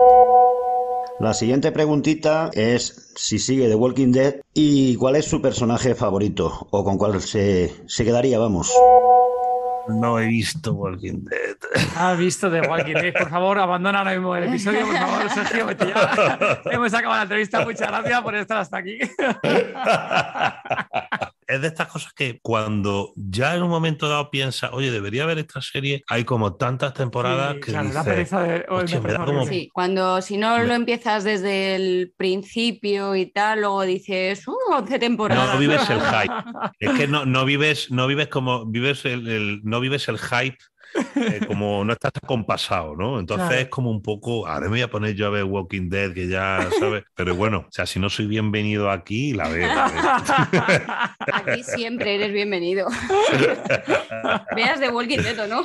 La siguiente preguntita es si sigue The Walking Dead y cuál es su personaje favorito o con cuál se, se quedaría, vamos. No he visto Walking Dead. Ah, ¿Has visto de Walking Dead? Por favor, abandona ahora mismo el episodio, por favor, Sergio. Hemos acabado la entrevista. Muchas gracias por estar hasta aquí. es de estas cosas que cuando ya en un momento dado piensas, oye, debería haber esta serie, hay como tantas temporadas que. dices, pereza de, sí, cuando si no lo empiezas desde el principio y tal, luego dices, uh, 11 temporadas. No, no vives el hype. es que no, vives, no vives como, vives el, no vives el hype eh, como no estás compasado, ¿no? Entonces es como un poco, ahora me voy a poner yo a ver Walking Dead, que ya, ¿sabes? Pero bueno, o sea, si no soy bienvenido aquí, la ves Aquí siempre eres bienvenido. Veas de Walking Dead o no.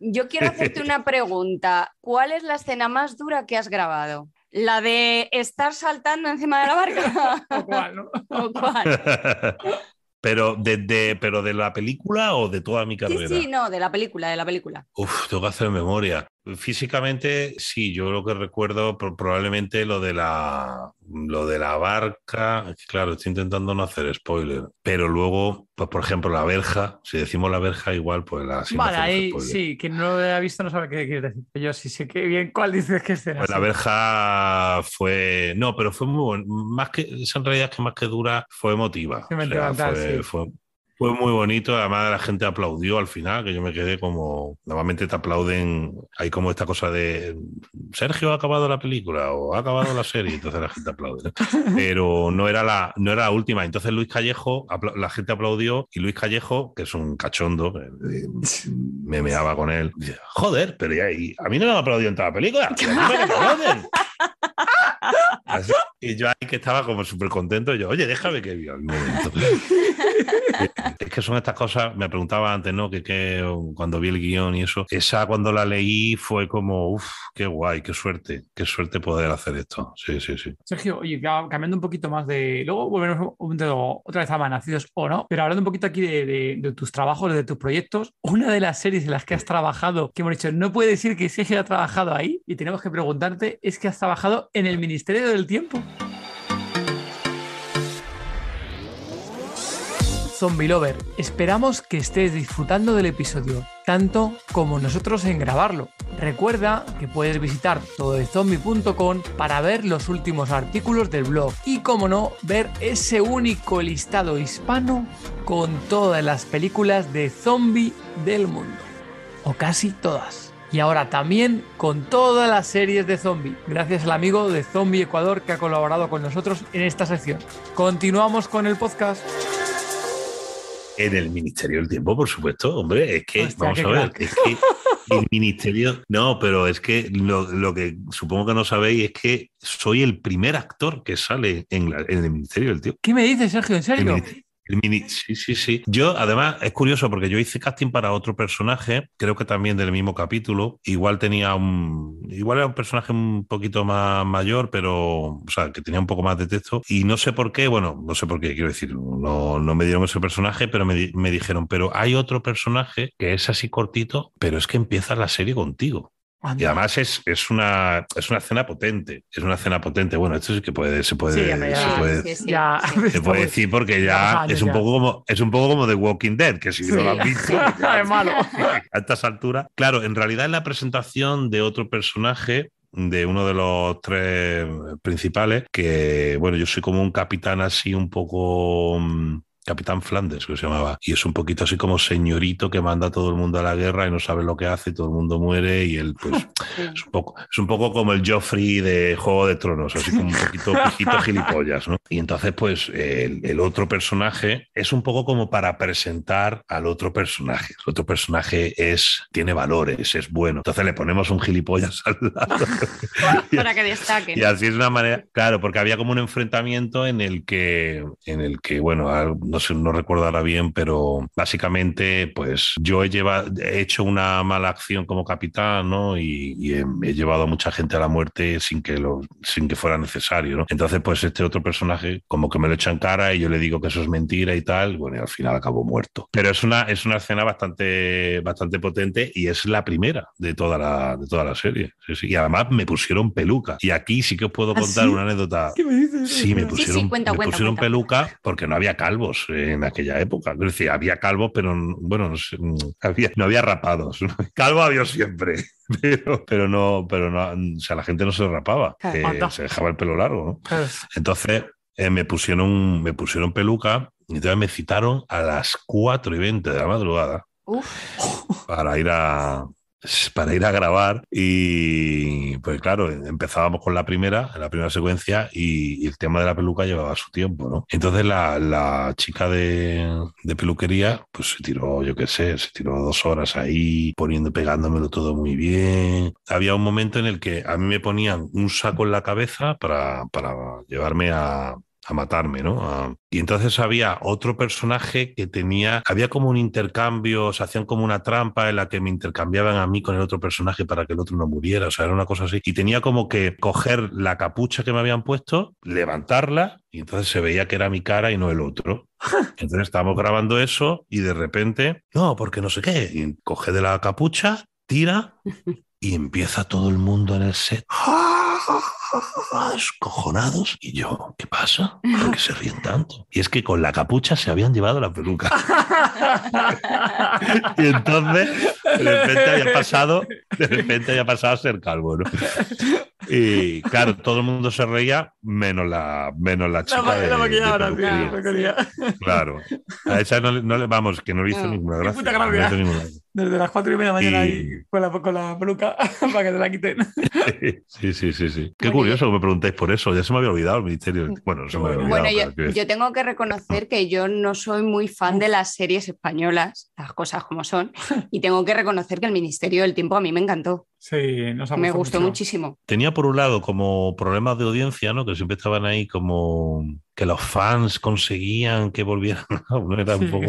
yo quiero hacerte una pregunta. ¿Cuál es la escena más dura que has grabado? La de estar saltando encima de la barca. O cuál? O cuál? Pero de, pero de la película o de toda mi carrera. Sí, sí, no, de la película, de la película. Uf, tengo que hacer memoria. Físicamente, sí, yo lo que recuerdo probablemente lo de la lo de la barca, claro, estoy intentando no hacer spoiler, pero luego, pues por ejemplo, la verja, si decimos la verja, igual, pues la Vale, ahí sí, quien no lo ha visto no sabe qué quiere decir. Yo sí sé qué bien cuál dices que será. Pues la verja fue. No, pero fue muy bueno. Más que, en realidad es que más que dura, fue emotiva. sí. fue, fue muy bonito, además la gente aplaudió al final, que yo me quedé como, normalmente te aplauden, hay como esta cosa de, Sergio ha acabado la película o ha acabado la serie, entonces la gente aplaude, pero no era, la, no era la última, entonces Luis Callejo, la gente aplaudió y Luis Callejo, que es un cachondo, eh, me meaba con él, joder, pero ya, a mí no me han aplaudido en toda la película, Y yo ahí que estaba como súper contento. yo, oye, déjame que vio momento. es que son estas cosas, me preguntaba antes, ¿no? Que, cuando vi el guión y eso, esa cuando la leí fue como, uff, qué guay, qué suerte, qué suerte poder hacer esto. Sí, sí, sí. Sergio, oye, cambiando un poquito más de. Luego volvemos un momento, otra vez a Manacidos o no, pero hablando un poquito aquí de, de, tus trabajos, de tus proyectos, una de las series en las que has trabajado, que hemos dicho, no puede decir que Sergio ha trabajado ahí, y tenemos que preguntarte, es que has trabajado en el Ministerio del Tiempo. Zombie Lover. Esperamos que estés disfrutando del episodio, tanto como nosotros en grabarlo. Recuerda que puedes visitar tododezombie.com para ver los últimos artículos del blog y, como no, ver ese único listado hispano con todas las películas de zombie del mundo. O casi todas y ahora también con todas las series de zombie, gracias al amigo de Zombie Ecuador que ha colaborado con nosotros en esta sección. Continuamos con el podcast. En el Ministerio del Tiempo, por supuesto, hombre, es que, vamos a ver, es que el ministerio. No, pero es que lo, que supongo que no sabéis es que soy el primer actor que sale en, el ministerio del Tiempo. ¿Qué me dices, Sergio? ¿En serio? sí, sí, sí. Yo, además, es curioso porque yo hice casting para otro personaje, creo que también del mismo capítulo. Igual tenía un. Igual era un personaje un poquito más mayor, pero. O sea, que tenía un poco más de texto. Y no sé por qué, bueno, no sé por qué, quiero decir, no, no me dieron ese personaje, pero me, me dijeron, pero hay otro personaje que es así cortito, pero es que empieza la serie contigo. Y además es, una, es una cena potente. Es una cena potente. Bueno, esto sí que puede, se puede, decir porque ya es un poco como es un poco como The Walking Dead, que si no lo has visto, A estas alturas. Claro, en realidad es la presentación de otro personaje de uno de los tres principales, que bueno, yo soy como un capitán así un poco mm, Capitán Flandes, que se llamaba. Y es un poquito así como señorito que manda a todo el mundo a la guerra y no sabe lo que hace, todo el mundo muere y él, pues, es, un poco, es un poco como el Joffrey de Juego de Tronos, así como un poquito gilipollas, ¿no? Y entonces, pues, el, otro personaje es un poco como para presentar al otro personaje. El otro personaje es, tiene valores, es bueno. Entonces le ponemos un gilipollas al lado. para que destaque. Y así es una manera, claro, porque había como un enfrentamiento en el que, en el que bueno, no, recuerdo bien, pero básicamente, pues yo he, llevado, hecho una mala acción como capitán, ¿no? Y, he, llevado a mucha gente a la muerte sin que, lo, sin que fuera necesario, ¿no? Entonces, pues este otro personaje como que me lo echa en cara y yo le digo que eso es mentira y tal, bueno, y al final acabo muerto. Pero es una, es una escena bastante, bastante potente y es la primera de toda la, de toda la serie. Y además me pusieron peluca. Y aquí sí que os puedo ¿Ah, contar una anécdota. ¿Qué me dices? Sí, me pusieron, cuenta, me pusieron peluca porque no había calvos en aquella época. Es había calvos, pero bueno, no, mm, había, rapados. Calvo había siempre, pero, no, pero no, o sea, la gente no se rapaba, se dejaba el pelo largo. Entonces eh, me, pusieron, me pusieron peluca y entonces me citaron a las 4 y 20 de la madrugada para ir a para ir a grabar y pues claro, empezábamos con la primera, la primera secuencia y, el tema de la peluca llevaba su tiempo, ¿no? Entonces la, la chica de, de, peluquería pues se tiró, yo qué sé, se tiró dos horas ahí poniendo, pegándomelo todo muy bien. Había un momento en el que a mí me ponían un saco en la cabeza para, para llevarme a, a matarme, ¿no? Y entonces había otro personaje que tenía, había como un intercambio, se hacían como una trampa en la que me intercambiaban a mí con el otro personaje para que el otro no muriera, o sea, era una cosa así. Y tenía como que coger la capucha que me habían puesto, levantarla y entonces se veía que era mi cara y no el otro. Entonces estábamos grabando eso y de repente, no, porque no sé qué, coge de la capucha, tira y empieza todo el mundo en el set. escojonados. Y yo, ¿qué pasa? ¿Por qué se ríen tanto? Y es que con la capucha se habían llevado la peluca. y entonces, de repente había pasado, de repente había pasado a ser calvo, Y claro, todo el mundo se reía, menos la, menos la chica. de, Claro. A esa no, le vamos, que no le hizo No le hizo ninguna gracia desde las cuatro y media de la mañana con la, con la para que te la quiten. Sí, sí, sí. sí. Qué curioso que me preguntéis por eso. Ya se me había olvidado el ministerio. Mm. Bueno, tiempo. bueno yo, yo, tengo que reconocer que yo no soy muy fan de las series españolas, las cosas como son, y tengo que reconocer que el ministerio del tiempo a mí me encantó. Sí, nos ha Me gustó muchísimo. Tenía por un lado como problemas de audiencia, ¿no? Que siempre estaban ahí como que los fans conseguían que volvieran. Era un poco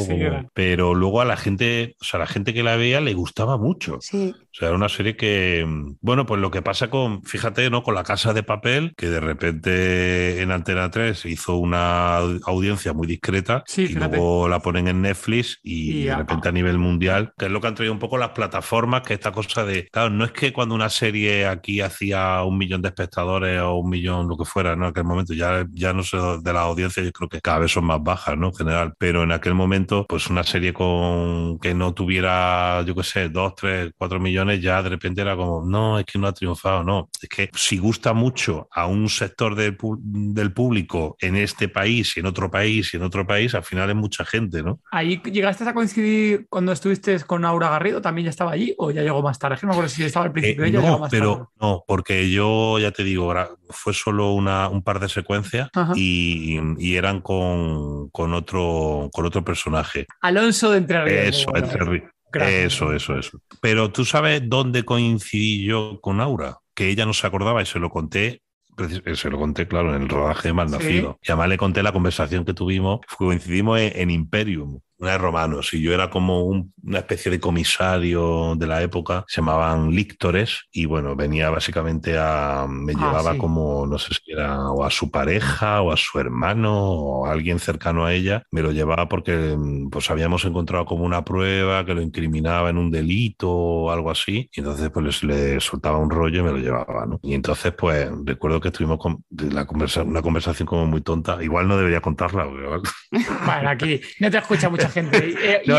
Pero luego a la gente, o sea, la gente que la veía le gustaba mucho. Sí. O sea, era una serie que, bueno, pues lo que pasa con, fíjate, ¿no? Con la casa de papel, que de repente en Antena 3 hizo una audiencia muy discreta y luego la ponen en Netflix y, de repente a nivel mundial, que es lo que han traído un poco las plataformas, que esta cosa de, claro, no es que cuando una serie aquí hacía un millón de espectadores o un millón, lo que fuera, ¿no? En aquel momento ya, ya no sé, de las audiencias yo creo que cada vez son más bajas, ¿no? En general, pero en aquel momento, pues una serie con que no tuviera, yo qué sé, dos, tres, cuatro millones ya de repente era como, no, es que no ha triunfado, no. Es que si gusta mucho a un sector del, público en este país y en otro país y en otro país, al final es mucha gente, ¿no? Ahí llegaste a coincidir cuando estuviste con Aura Garrido, también ya estaba allí o ya llegó más tarde. no me si estaba al eh, principio ella. pero no, porque yo ya te digo, fue solo un par de secuencias y, eran con, con, otro, con otro personaje. Alonso de Entre Ríos. Eso, Entre Ríos. Eso, eso, eso. Pero tú sabes dónde coincidí yo con Aura, que ella no se acordaba y se lo conté eh, se lo conté, claro, en el rodaje de nacido. ya Y además le conté la conversación que tuvimos, coincidimos en Imperium, era romanos, y yo era como una especie de comisario de la época, se llamaban lictores, y bueno, venía básicamente a, me ah, llevaba como, no sé si era, o a su pareja, o a su hermano, o a alguien cercano a ella, me lo llevaba porque mm, pues habíamos encontrado como una prueba que lo incriminaba en un delito o algo así, y entonces pues le soltaba un rollo y me lo llevaba, ¿no? Y entonces pues recuerdo que estuvimos con la una conversación como muy tonta, igual no debería contarla, aquí no te escucha mucho gente. Eh, no,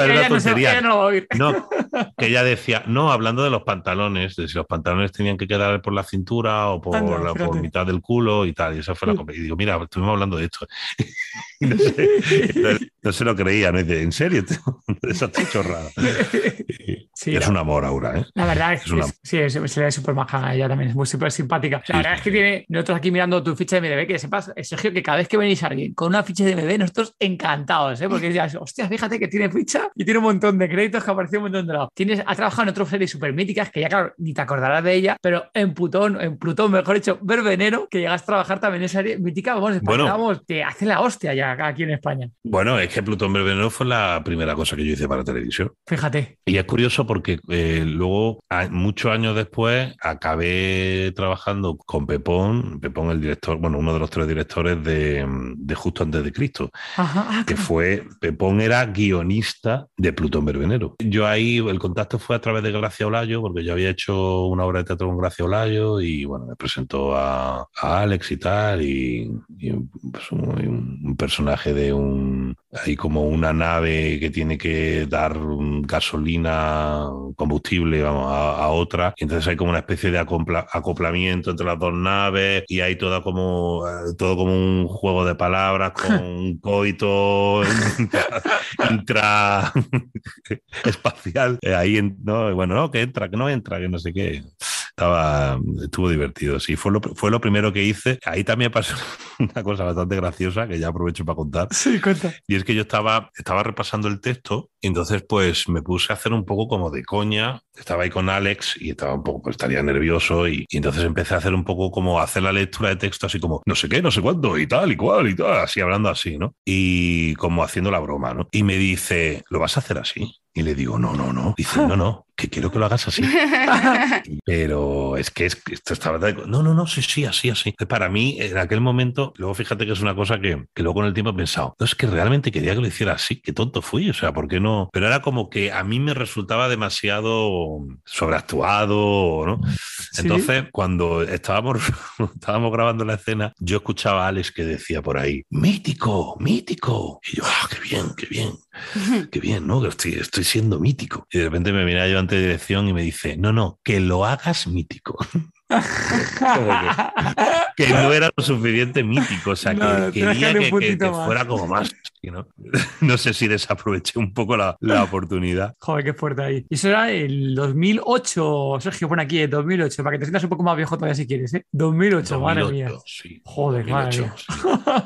No, a oír. no, que ella decía, no, hablando de los pantalones, de si los pantalones tenían que quedar por la cintura o por, ah, la, mitad del culo y tal. Y esa fue la Y digo, mira, estuvimos hablando de esto. no, se lo creía, ¿no? dice, ¿en serio? es un amor, Aura, ¿eh? La verdad es, que sí, se le ve súper maja ella también, es muy súper simpática. La verdad es que tiene, nosotros aquí mirando tu ficha de MDB, que sepas, eh, Sergio, que cada vez que venís a alguien con una ficha de bebé nosotros encantados, ¿eh? Porque ya, hostias, fíjate que tiene ficha y tiene un montón de créditos que apareció un montón de lados. Tienes, ha trabajado en otras series super míticas que ya, claro, ni te acordarás de ella, pero en Plutón, en Plutón, mejor dicho, Verbenero, que llegas a trabajar también en esa serie mítica, vamos, bueno, te hace la hostia ya aquí en España. Bueno, es que Plutón Verbenero fue la primera cosa que yo hice para televisión. Fíjate. Y es curioso porque eh, luego, muchos años después, acabé trabajando con Pepón, Pepón el director, bueno, uno de los tres directores de, Justo antes de Cristo, ah, que fue, Pepón era guionista de Plutón Verbenero. Yo ahí, el contacto fue a través de Gracia Olayo, porque yo había hecho una obra de teatro con Gracia Olayo y bueno, me presentó a, Alex y tal, y, pues, un, personaje de un... Hay como una nave que tiene que dar gasolina, combustible, vamos, a, otra. entonces hay como una especie de acoplamiento entre las dos naves y hay toda como, eh, todo como un juego de palabras con un coito intra espacial, eh, ahí, no, bueno, no, que entra, que no entra, que no sé qué estaba, estuvo divertido. Sí, fue lo, fue lo primero que hice. Ahí también pasó una cosa bastante graciosa que ya aprovecho para contar. Sí, cuenta. Y es que yo estaba, estaba repasando el texto y entonces pues me puse a hacer un poco como de coña. Estaba ahí con Alex y estaba un poco, pues estaría nervioso y, entonces empecé a hacer un poco como hacer la lectura de texto así como no sé qué, no sé cuánto y tal y cual y tal, así hablando así, ¿no? Y como haciendo la broma, ¿no? Y me dice, ¿lo vas a hacer así? Y le digo, no, no, no. Dice, no, no, que quiero que lo hagas así. Pero es que es, esto verdad. No, no, no, sí, sí, así, así. Para mí, en aquel momento, luego fíjate que es una cosa que, que luego con el tiempo he pensado, no es que realmente quería que lo hiciera así, qué tonto fui, o sea, ¿por qué no? Pero era como que a mí me resultaba demasiado sobreactuado, ¿no? Entonces, cuando estábamos, estábamos grabando la escena, yo escuchaba a Alex que decía por ahí, mítico, mítico. Y yo, ah, qué bien, qué bien. qué bien, ¿no? Estoy, estoy siendo mítico. Y de repente me mira yo ante dirección y me dice, no, no, que lo hagas mítico. que, no era lo suficiente mítico, o sea, que quería que, fuera como más. ¿no? sé si desaproveché un poco la, oportunidad. Joder, qué fuerte ahí. Eso era el 2008, Sergio, pon aquí, el 2008, para que te sientas un poco más viejo todavía si quieres, ¿eh? 2008, madre mía. Joder, macho.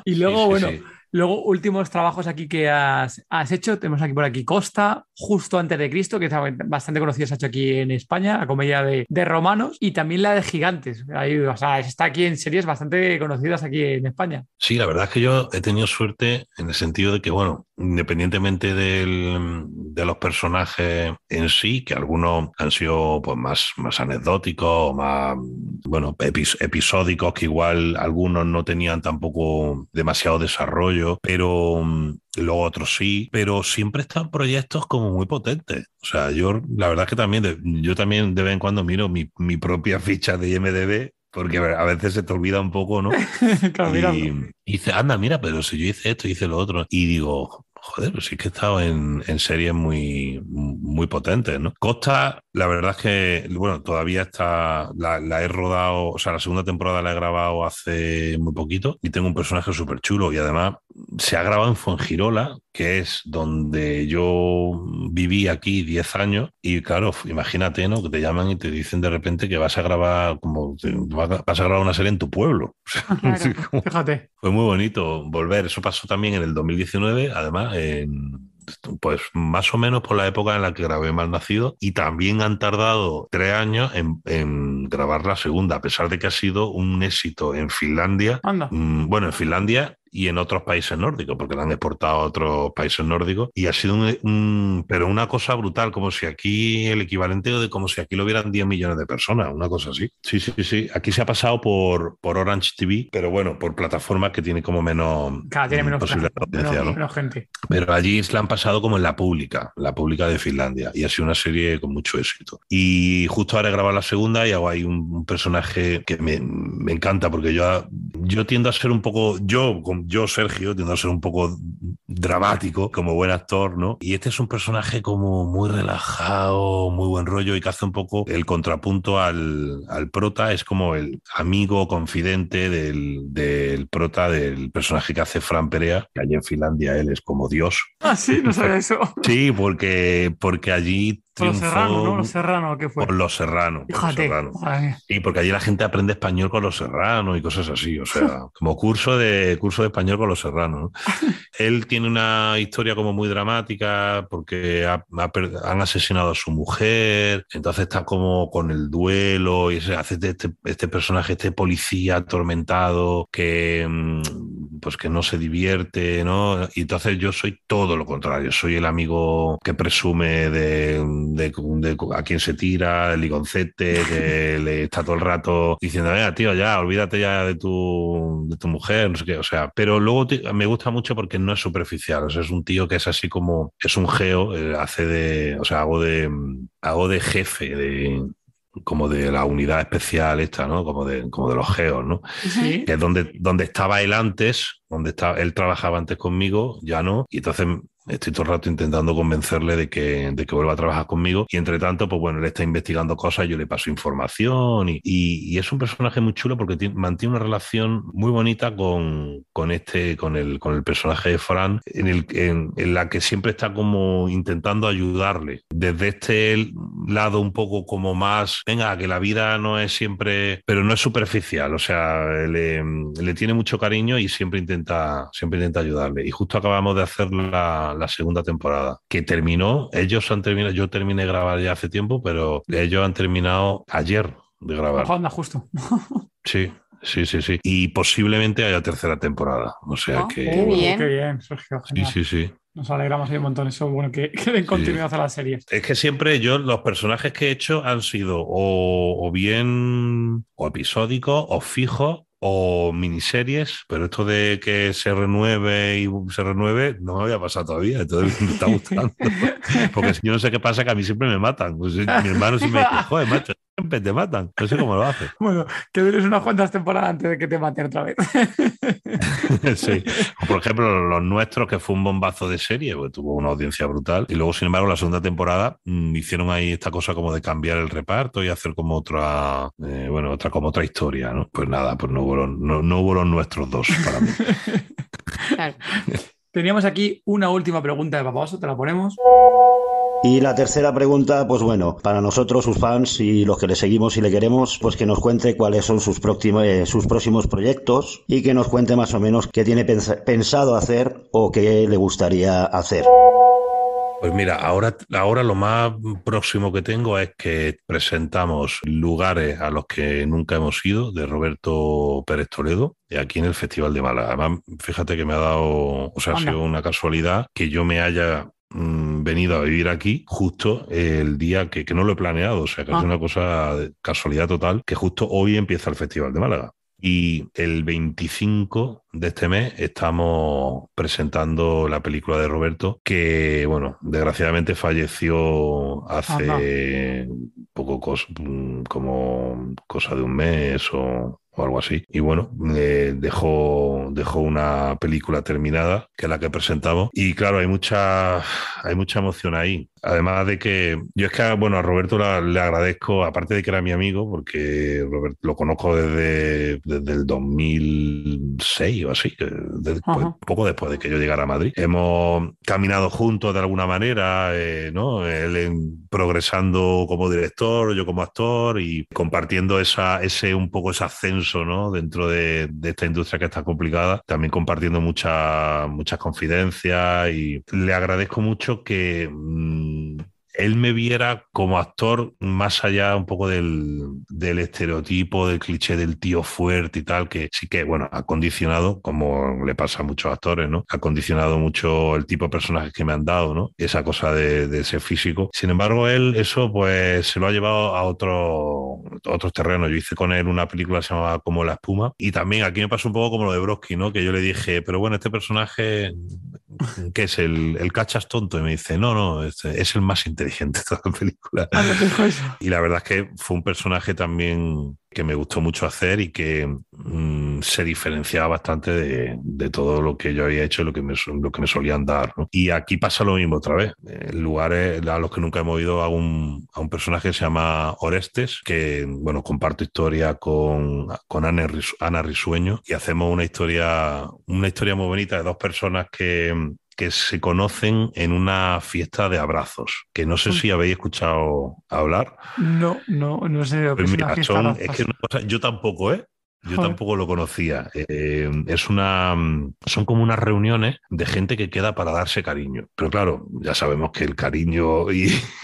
y luego, bueno Luego, últimos trabajos aquí que has, hecho. Tenemos aquí por aquí Costa, justo antes de Cristo, que es bastante conocida, se ha hecho aquí en España, la comedia de, romanos, y también la de gigantes. está aquí en series bastante conocidas aquí en España. Sí, la verdad es que yo he tenido suerte en el sentido de que, bueno, independientemente de los personajes en sí, que algunos han sido pues, más, más anecdóticos o más bueno, episódicos, que igual algunos no tenían tampoco demasiado desarrollo, pero mm, los otros sí, pero siempre están proyectos como muy potentes. O sea, yo la verdad es que también, yo también de vez en cuando miro mi, propia ficha de IMDB porque a veces se te olvida un poco, ¿no? y, y, dice, anda, mira, pero si yo hice esto, hice lo otro, y digo, Joder, pues sí que he estado en, series muy, muy potentes, ¿no? Costa, la verdad es que, bueno, todavía está, la, la he rodado, o sea, la segunda temporada la he grabado hace muy poquito y tengo un personaje súper chulo y además se ha grabado en Fuengirola, que es donde yo viví aquí 10 años. Y claro, imagínate, ¿no? Que te llaman y te dicen de repente que vas a grabar, como vas a una serie en tu pueblo. Ah, fíjate. Fue muy bonito volver. Eso pasó también en el 2019, además, pues más o menos por la época en la que grabé Malnacido y también han tardado tres años en, grabar la segunda, a pesar de que ha sido un éxito en Finlandia. Mm, bueno, en Finlandia y en otros países nórdicos, porque la han exportado a otros países nórdicos. Y ha sido un, pero una cosa brutal, como si aquí el equivalente de como si aquí lo hubieran 10 millones de personas, una cosa así. Sí, sí, sí. Aquí se ha pasado por, por Orange TV, pero bueno, por plataformas que tienen como menos, tiene menos de audiencia, gente. Pero allí la han pasado como en la pública, la pública de Finlandia, y ha sido una serie con mucho éxito. Y justo ahora he grabado la segunda y hago un, personaje que me, me, encanta, porque yo, yo tiendo a ser un poco, yo yo, Sergio, tiendo a ser un poco dramático como buen actor, ¿no? Y este es un personaje como muy relajado, muy buen rollo y que hace un poco el contrapunto al, al prota, es como el amigo confidente del, del prota, del personaje que hace Fran Perea, que allí en Finlandia él es como Dios. Ah, sí, no sabía eso. sí, porque, porque allí los serranos, ¿no? Los serranos, ¿qué fue? los serranos. Los Y porque allí la gente aprende español con los serranos y cosas así. O sea, como curso de curso de español con los serranos. Él tiene una historia como muy dramática porque han asesinado a su mujer, entonces está como con el duelo y se hace este, este personaje, este policía atormentado que... Mm, pues que no se divierte, ¿no? Y entonces yo soy todo lo contrario, soy el amigo que presume de, a quien se tira, el ligoncete, que le está todo el rato diciendo, venga, tío, ya, olvídate ya de tu, de tu mujer, no sé qué, o sea, pero luego me gusta mucho porque no es superficial, o sea, es un tío que es así como, es un geo, eh, hace de, o sea, hago de, mm, hago de jefe, de, como de la unidad especial esta, ¿no? Como de, como de los geos, ¿no? Sí. Que es donde, donde estaba él antes, donde estaba, él trabajaba antes conmigo, ya no. Y entonces Estoy todo el rato intentando convencerle de que, de que vuelva a trabajar conmigo. Y entre tanto, pues bueno, él está investigando cosas, yo le paso información. Y, y, es un personaje muy chulo porque mantiene una relación muy bonita con, con este, con el, con el personaje de Fran, en, el, en, la que siempre está como intentando ayudarle. Desde este lado un poco como más, venga, que la vida no es siempre, pero no es superficial. O sea, le, le tiene mucho cariño y siempre intenta, siempre intenta ayudarle. Y justo acabamos de hacer la la segunda temporada, que terminó, ellos han terminado, yo terminé de grabar ya hace tiempo, pero ellos han terminado ayer de grabar. Anda, justo. sí, sí, sí, sí. Y posiblemente haya tercera temporada. O sea ah, que. bien. Sergio. Sí, sí, sí. Nos alegramos un montón eso, bueno, que, que den continuidad a la serie. Es que siempre yo, los personajes que he hecho han sido o, o bien o episódicos o fijos o miniseries, pero esto de que se renueve y se renueve no me había pasado todavía, entonces me está gustando. Porque yo no sé qué pasa, que a mí siempre me matan. Pues, eh, mi hermano siempre me dice, joder, macho, te matan. No sé cómo lo hace. Bueno, que dures unas cuantas temporadas antes de que te maten otra vez. sí. Por ejemplo, los nuestros, que fue un bombazo de serie, pues, tuvo una audiencia brutal. Y luego, sin embargo, la segunda temporada mm, hicieron ahí esta cosa como de cambiar el reparto y hacer como otra, eh, bueno, otra como otra historia, Pues nada, pues no hubo no, hubo los nuestros dos para mí. Teníamos aquí una última pregunta de eso te la ponemos. Y la tercera pregunta, pues bueno, para nosotros, sus fans y los que le seguimos y le queremos, pues que nos cuente cuáles son sus, eh, próximos, proyectos y que nos cuente más o menos qué tiene pensado hacer o qué le gustaría hacer. Pues mira, ahora, ahora lo más próximo que tengo es que presentamos lugares a los que nunca hemos ido de Roberto Pérez Toledo aquí en el Festival de Málaga. Además, fíjate que me ha dado, o sea, ha sido una casualidad que yo me haya Mm, venido a vivir aquí justo el día que, no lo he planeado, o sea que es ah. una cosa de casualidad total, que justo hoy empieza el Festival de Málaga. Y el 25 de este mes estamos presentando la película de Roberto, que, bueno, desgraciadamente falleció hace poco, mm, como cosa de un mes o o algo así. Y bueno, dejó, dejó una película terminada, que es la que presentamos. Y claro, hay mucha, hay mucha emoción ahí. Además de que yo es que, bueno, a Roberto le agradezco, aparte de que era mi amigo, porque Roberto lo conozco desde, desde, el 2006 o así, un pues, poco después de que yo llegara a Madrid. Hemos caminado juntos de alguna manera, eh, ¿no? Él progresando como director, yo como actor y compartiendo esa, ese un poco ese ascenso, ¿no? Dentro de, de esta industria que está complicada, también compartiendo muchas muchas confidencias y le agradezco mucho que... Mm, él me viera como actor más allá un poco del, estereotipo, del cliché del tío fuerte y tal, que sí que, bueno, ha condicionado, como le pasa a muchos actores, ¿no? Ha condicionado mucho el tipo de personajes que me han dado, ¿no? Esa cosa de, ser físico. Sin embargo, él eso pues se lo ha llevado a otro, otros terrenos. Yo hice con él una película llamada se llamaba Como la espuma y también aquí me pasó un poco como lo de Broski, ¿no? Que yo le dije, pero bueno, este personaje que es el, el, cachas tonto, y me dice, no, no, es, el más inteligente de toda la película. Ah, y la verdad es que fue un personaje también que me gustó mucho hacer y que mm, se diferenciaba bastante de, todo lo que yo había hecho y lo que me, que me solían dar. Y aquí pasa lo mismo otra vez. En eh, lugares a los que nunca he movido a un, personaje que se llama Orestes, que bueno, comparto historia con, con Ana, Ana Risueño y hacemos una historia, una historia muy bonita de dos personas que que se conocen en una fiesta de abrazos, que no sé mm. si habéis escuchado hablar. No, no, no sé. es, yo tampoco, ¿eh? Yo tampoco lo conocía. Eh, es una, mm, son como unas reuniones de gente que queda para darse cariño. Pero claro, ya sabemos que el cariño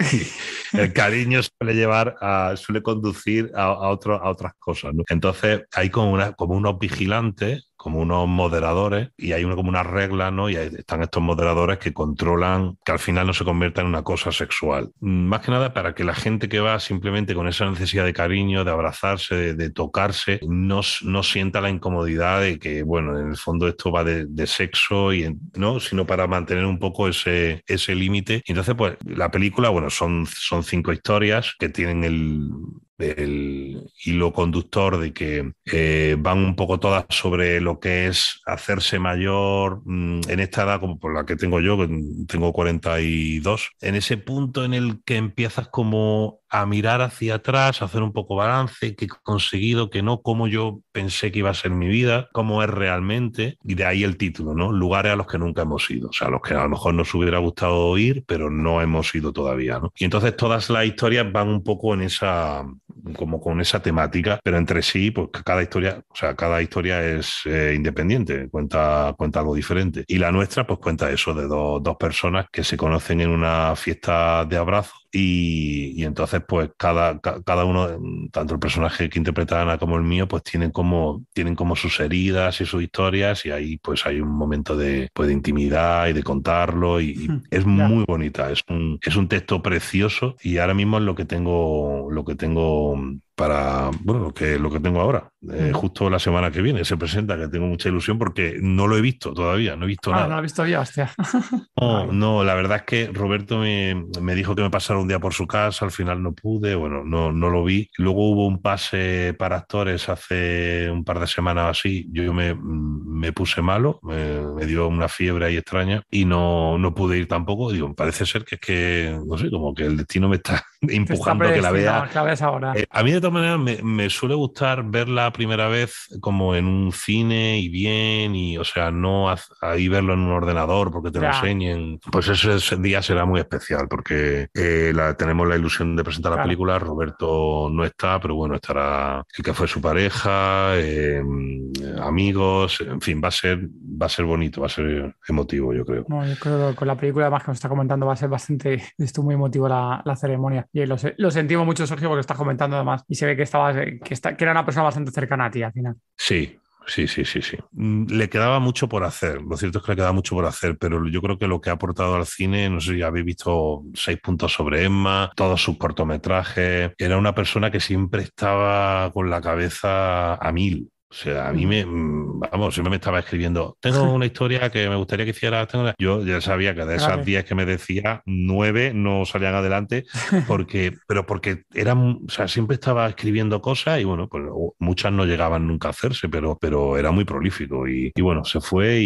el cariño suele llevar a, suele conducir a, a, a otras cosas. Entonces hay como, una, como unos vigilantes como unos moderadores y hay una, como una regla, ¿no? Y hay, están estos moderadores que controlan que al final no se convierta en una cosa sexual. Mm, más que nada para que la gente que va simplemente con esa necesidad de cariño, de abrazarse, de, tocarse, no, sienta la incomodidad de que, bueno, en el fondo esto va de, sexo, y ¿no? Sino para mantener un poco ese, ese límite. Entonces, pues la película, bueno, son, son cinco historias que tienen el del hilo conductor de que eh, van un poco todas sobre lo que es hacerse mayor mm, en esta edad como por la que tengo yo, que tengo 42, en ese punto en el que empiezas como a mirar hacia atrás, a hacer un poco balance, que he conseguido, que no, como yo pensé que iba a ser mi vida, cómo es realmente, y de ahí el título, ¿no? Lugares a los que nunca hemos ido, o sea, a los que a lo mejor nos hubiera gustado ir, pero no hemos ido todavía, ¿no? Y entonces todas las historias van un poco en esa, como con esa temática, pero entre sí, pues cada historia, o sea, cada historia es eh, independiente, cuenta, cuenta algo diferente. Y la nuestra, pues cuenta eso de dos, dos personas que se conocen en una fiesta de abrazo. Y, entonces, pues cada, cada uno, mm, tanto el personaje que interpreta Ana como el mío, pues tienen como, tienen como sus heridas y sus historias y ahí pues hay un momento de, pues, intimidad y de contarlo y, hmm, es muy bonita, es un, es un texto precioso y ahora mismo es lo que tengo, lo que tengo mm, para bueno, lo que, lo que tengo ahora. Eh, justo la semana que viene se presenta, que tengo mucha ilusión porque no lo he visto todavía, no he visto ah, nada. No lo he visto ya, hostia. No, la verdad es que Roberto me, dijo que me pasara un día por su casa, al final no pude, bueno, no, no lo vi. Luego hubo un pase para actores hace un par de semanas así, yo me, puse malo, me, dio una fiebre ahí extraña y no, no pude ir tampoco. Digo, parece ser que es que, no sé, como que el destino me está empujando que la vea. Eh, a mí de todas maneras me, suele gustar verla primera vez como en un cine y bien, y o sea, no ahí verlo en un ordenador porque te lo enseñen. Pues ese, día será muy especial porque eh, la, tenemos la ilusión de presentar la película. Roberto no está, pero bueno, estará el que fue su pareja, em, amigos, en fin, va a ser, va a ser bonito, va a ser emotivo, yo creo. yo creo con la película además que nos está comentando va a ser bastante, esto muy emotivo la, la ceremonia lo, sentimos mucho, Sergio, porque estás comentando además. Y se ve que, estabas, eh, que, que era una persona bastante cercana a ti al final. Sí, sí, sí, sí, sí. Mm, le quedaba mucho por hacer. Lo cierto es que le quedaba mucho por hacer, pero yo creo que lo que ha aportado al cine, no sé si habéis visto seis puntos sobre Emma, todos sus cortometrajes. Era una persona que siempre estaba con la cabeza a mil o sea, a mí me, vamos, siempre me estaba escribiendo, tengo una historia que me gustaría que hiciera. yo ya sabía que de esas 10 que me decía, nueve no salían adelante, porque, pero porque eran, o sea, siempre estaba escribiendo cosas y bueno, pues muchas no llegaban nunca a hacerse, pero, pero era muy prolífico y, bueno, se fue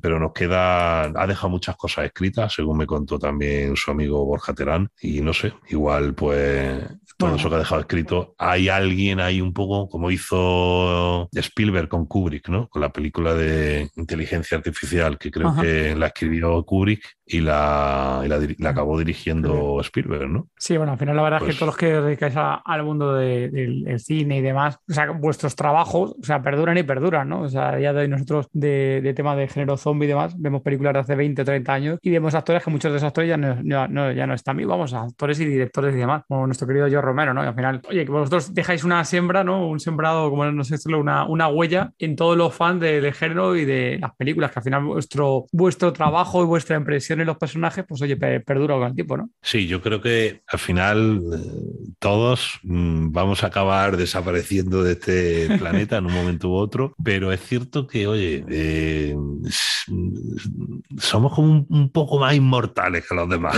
pero nos queda, ha dejado muchas cosas escritas, según me contó también su amigo Borja Terán y no sé, igual pues todo eso que ha dejado escrito, hay alguien ahí un poco como hizo... Spielberg con Kubrick, ¿no? Con la película de inteligencia artificial que creo que la escribió Kubrick y la, la, mm, acabó dirigiendo Spielberg, ¿no? Sí, bueno, al final la verdad es que pues todos los que dedicáis al mundo del cine y demás, o sea, vuestros trabajos, o sea, perduran y perduran, ¿no? O sea, ya de hoy nosotros de, tema de género zombie y demás, vemos películas de hace 20, 30 años y vemos actores que muchos de esos actores ya no, ya, no, están vamos, actores y directores y demás, como nuestro querido Joe Romero, ¿no? al final, oye, que vosotros dejáis una siembra, ¿no? Un sembrado, como no sé, una, una una huella en todos los fans del género y de las películas, que al final vuestro, vuestro trabajo y vuestra impresión en los personajes, pues oye, perdura con el tiempo, ¿no? Sí, yo creo que al final eh, todos mm, vamos a acabar desapareciendo de este planeta en un momento u otro, pero es cierto que, oye, eh, somos como un, poco más inmortales que los demás.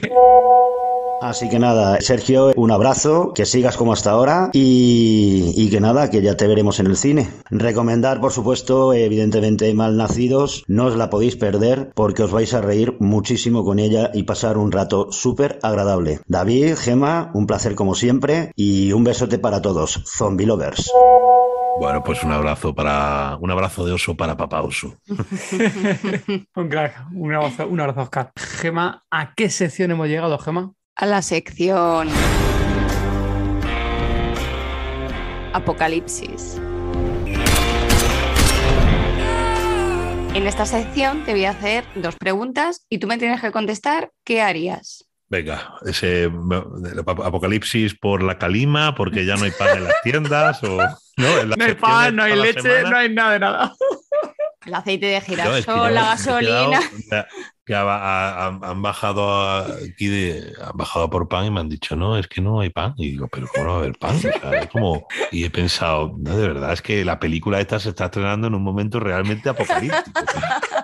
Así que nada, Sergio, un abrazo, que sigas como hasta ahora y, que nada, que ya te veremos en el cine. Recomendar, por supuesto, evidentemente Malnacidos, no os la podéis perder porque os vais a reír muchísimo con ella y pasar un rato súper agradable. David, Gema, un placer como siempre y un besote para todos, zombie lovers. Bueno, pues un abrazo para un abrazo de oso para papá oso. un abrazo, un abrazo, Oscar. Gema, ¿a qué sección hemos llegado, Gema? a la sección Apocalipsis. En esta sección te voy a hacer dos preguntas y tú me tienes que contestar qué harías. Venga, ese apocalipsis por la calima, porque ya no hay pan en las tiendas. no, hay pan, no hay leche, no hay nada de nada. El aceite de girasol, la gasolina que han bajado aquí de, bajado por pan y me han dicho, no, es que no hay pan. Y digo, pero ¿cómo va a haber pan? como, y he pensado, de verdad, es que la película esta se está estrenando en un momento realmente apocalíptico.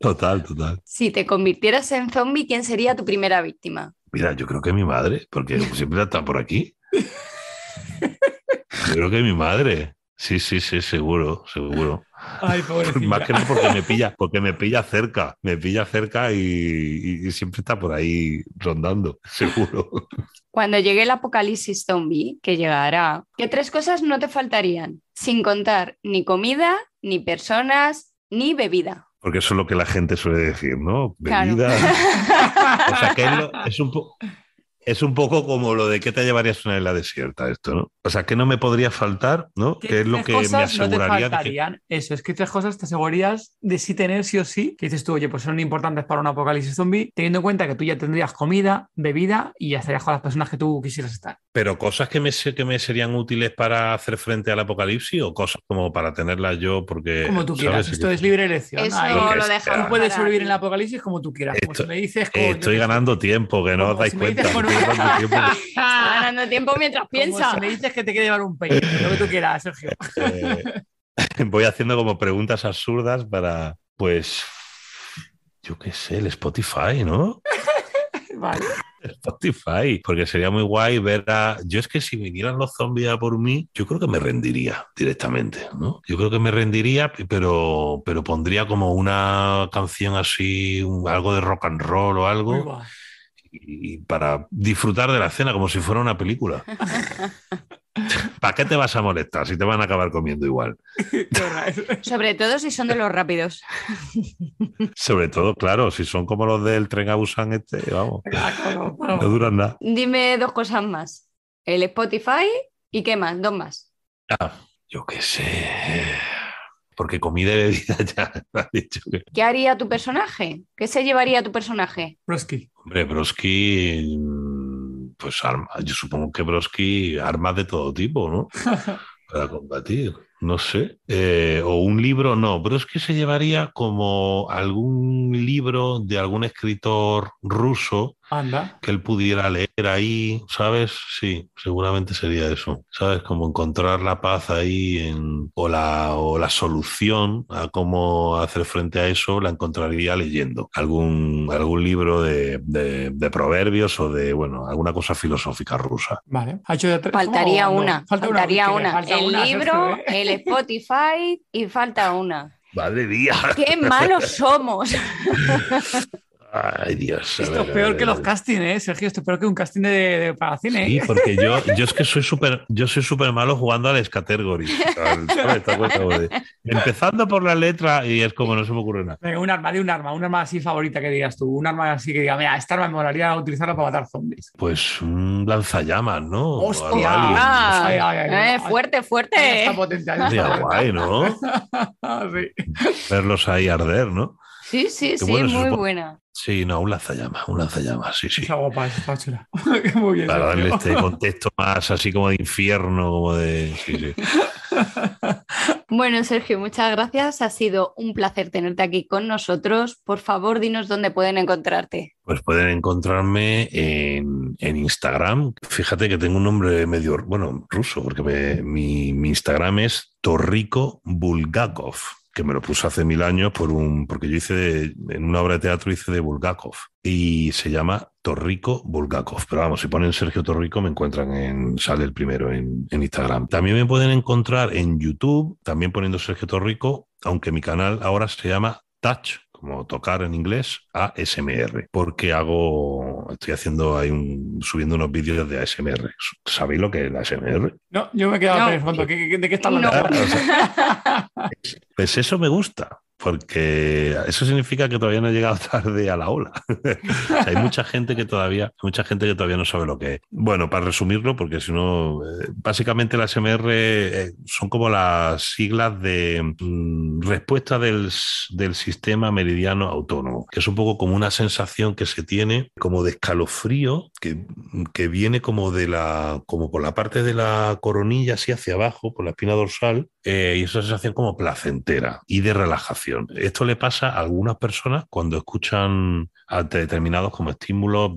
Total, total. Si te convirtieras en zombie, ¿quién sería tu primera víctima? Mira, yo creo que mi madre, porque siempre está por aquí. creo que mi madre. Sí, sí, sí, seguro, seguro. Ay, Más que no porque me pilla, porque me pilla cerca, me pilla cerca y, siempre está por ahí rondando, seguro. Cuando llegue el apocalipsis zombie, que llegará, ¿qué tres cosas no te faltarían, sin contar ni comida, ni personas, ni bebida. Porque eso es lo que la gente suele decir, ¿no? Bebida. O sea, que es un poco es un poco como lo de qué te llevarías una isla desierta, esto, ¿no? O sea, ¿qué no me podría faltar, ¿no? ¿Qué, es lo que me aseguraría? No que... Eso, es que tres cosas te asegurarías de sí tener sí o sí, que dices tú, oye, pues son importantes para un apocalipsis zombie, teniendo en cuenta que tú ya tendrías comida, bebida y ya estarías con las personas que tú quisieras estar pero cosas que me, que me serían útiles para hacer frente al apocalipsis o cosas como para tenerlas yo porque... Como tú quieras, esto es libre elección. Eso lo puedes sobrevivir en el apocalipsis como tú quieras. Pues me dices, eh, estoy ganando tiempo, que no os dais cuenta. estoy ganando tiempo. mientras piensas. me dices que te quiere llevar un peine, lo que tú quieras, Sergio. Eh, voy haciendo como preguntas absurdas para, pues, yo qué sé, el Spotify, ¿no? Spotify. porque sería muy guay ver a. Yo es que si vinieran los zombies por mí, yo creo que me rendiría directamente, Yo creo que me rendiría, pero, pero pondría como una canción así, algo de rock and roll o algo, y, para disfrutar de la cena como si fuera una película. ¿Para qué te vas a molestar si te van a acabar comiendo igual? Sobre todo si son de los rápidos. Sobre todo, claro, si son como los del tren a este, vamos, No duran nada. Dime dos cosas más. El Spotify y qué más, dos más. Ah, yo qué sé. Porque comida y bebida ya dicho ¿Qué haría tu personaje? ¿Qué se llevaría tu personaje? Broski. Hombre, Broski pues armas, yo supongo que Broski armas de todo tipo, ¿no? Para combatir, no sé. Eh, o un libro, no, Broski se llevaría como algún libro de algún escritor ruso que él pudiera leer ahí, ¿sabes? Sí, seguramente sería eso. ¿Sabes? Como encontrar la paz ahí o, la, o la solución a cómo hacer frente a eso la encontraría leyendo algún, algún libro de, proverbios o de, bueno, alguna cosa filosófica rusa. Vale. Faltaría una. faltaría una. el libro, el Spotify y falta una. Madre mía. Qué malos somos. Ay, Dios. Esto es peor que los castings, ¿eh, Sergio? Esto es peor que un casting de, para cine. Sí, ¿eh? porque yo, yo es que soy súper yo soy súper malo jugando a las categories. Empezando por la letra y es como no se me ocurre nada. un arma, de un arma, un arma así favorita que digas tú, un arma así que diga, mira, esta arma me molaría utilizarla para matar zombies. Pues un lanzallamas, ¿no? ¡Hostia! Eh, fuerte, fuerte. Está guay, ¿no? Verlos ahí arder, ¿no? Sí, sí, sí, muy buena. Sí, no, un lanzallamas, un lanzallamas, sí, sí. Está guapa, está chula. muy bien. Para darle este contexto más así como de infierno, como de. Sí, sí. bueno, Sergio, muchas gracias. Ha sido un placer tenerte aquí con nosotros. Por favor, dinos dónde pueden encontrarte. Pues pueden encontrarme en, Instagram. Fíjate que tengo un nombre medio, bueno, ruso, porque mi, mi Instagram es Torrico Bulgakov que me lo puso hace mil años por un, porque yo hice en una obra de teatro hice de Bulgakov y se llama Torrico Bulgakov. Pero vamos, si ponen Sergio Torrico me encuentran en, sale el primero en, en Instagram. También me pueden encontrar en YouTube, también poniendo Sergio Torrico, aunque mi canal ahora se llama Touch como tocar en inglés, ASMR, porque hago, estoy haciendo ahí un, subiendo unos vídeos de ASMR. ¿Sabéis lo que es la ASMR? No, yo me he quedado el fondo. ¿de qué está hablando? Pues eso me gusta porque eso significa que todavía no he llegado tarde a la ola. hay mucha gente que todavía, mucha gente que todavía no sabe lo que es. Bueno, para resumirlo, porque si no, eh, básicamente las MR eh, son como las siglas de mm, respuesta del, sistema meridiano autónomo, que es un poco como una sensación que se tiene como de escalofrío, que, viene como de la, como por la parte de la coronilla, así hacia abajo, por la espina dorsal, eh, y esa sensación como placentera y de relajación. Esto le pasa a algunas personas cuando escuchan ante determinados como estímulos,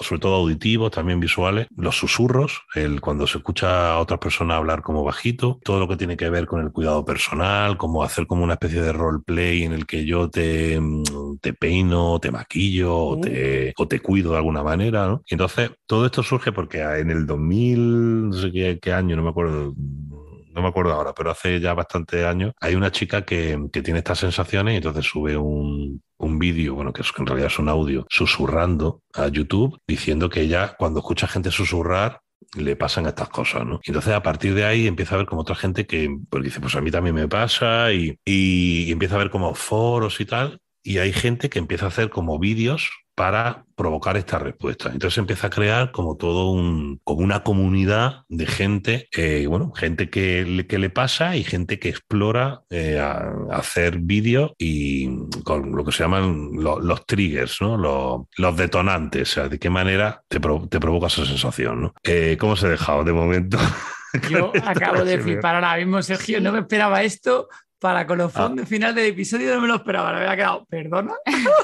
sobre todo auditivos, también visuales, los susurros, el, cuando se escucha a otras personas hablar como bajito, todo lo que tiene que ver con el cuidado personal, como hacer como una especie de roleplay en el que yo te, mm, te peino, te maquillo o, mm. te, te cuido de alguna manera. Y entonces, todo esto surge porque en el 2000, no sé qué, qué año, no me acuerdo, no me acuerdo ahora, pero hace ya bastante años, hay una chica que, tiene estas sensaciones y entonces sube un, vídeo, bueno, que, es, en realidad es un audio, susurrando a YouTube, diciendo que ella cuando escucha gente susurrar, le pasan estas cosas, ¿no? Y entonces a partir de ahí empieza a ver como otra gente que pues, dice, pues a mí también me pasa y, y empieza a ver como foros y tal, y hay gente que empieza a hacer como vídeos para provocar esta respuesta. Entonces empieza a crear como todo un, como una comunidad de gente, eh, bueno, gente que, que, le pasa y gente que explora eh, hacer vídeos y con lo que se llaman los triggers, ¿no? Los, detonantes, o sea, de qué manera te, te provoca esa sensación, ¿no? Eh, ¿Cómo se ha dejado de momento? Yo acabo de flipar ahora mismo, Sergio. No me esperaba esto para colofón ah. de final del episodio no me lo esperaba, me había quedado, perdona.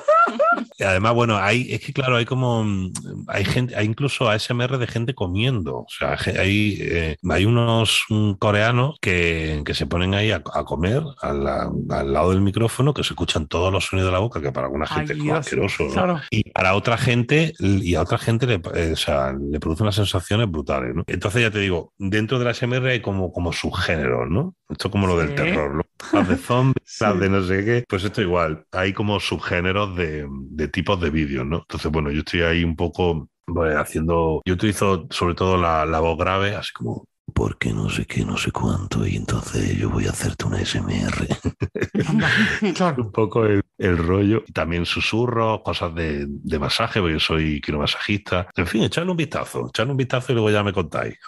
Y además, bueno, hay, es que claro, hay como, mm, hay gente, hay incluso ASMR de gente comiendo, o sea, hay, eh, hay unos mm, coreanos que, se ponen ahí a, comer al lado del micrófono, que se escuchan todos los sonidos de la boca, que para alguna gente es asqueroso, Y para otra gente, y a otra gente le, eh, produce unas sensaciones brutales, Entonces ya te digo, dentro de la ASMR hay como, como subgéneros, ¿no? Esto como lo del terror, ¿no? las de zombies, de no sé qué. Pues esto igual, hay como subgéneros de, tipos de vídeos, ¿no? Entonces, bueno, yo estoy ahí un poco pues, haciendo. Yo utilizo sobre todo la voz grave, así como porque no sé qué, no sé cuánto, y entonces yo voy a hacerte una SMR. Un poco el, rollo. También susurros, cosas de, masaje, porque yo soy quiromasajista. En fin, echadle un vistazo, Echadle un vistazo y luego ya me contáis. que,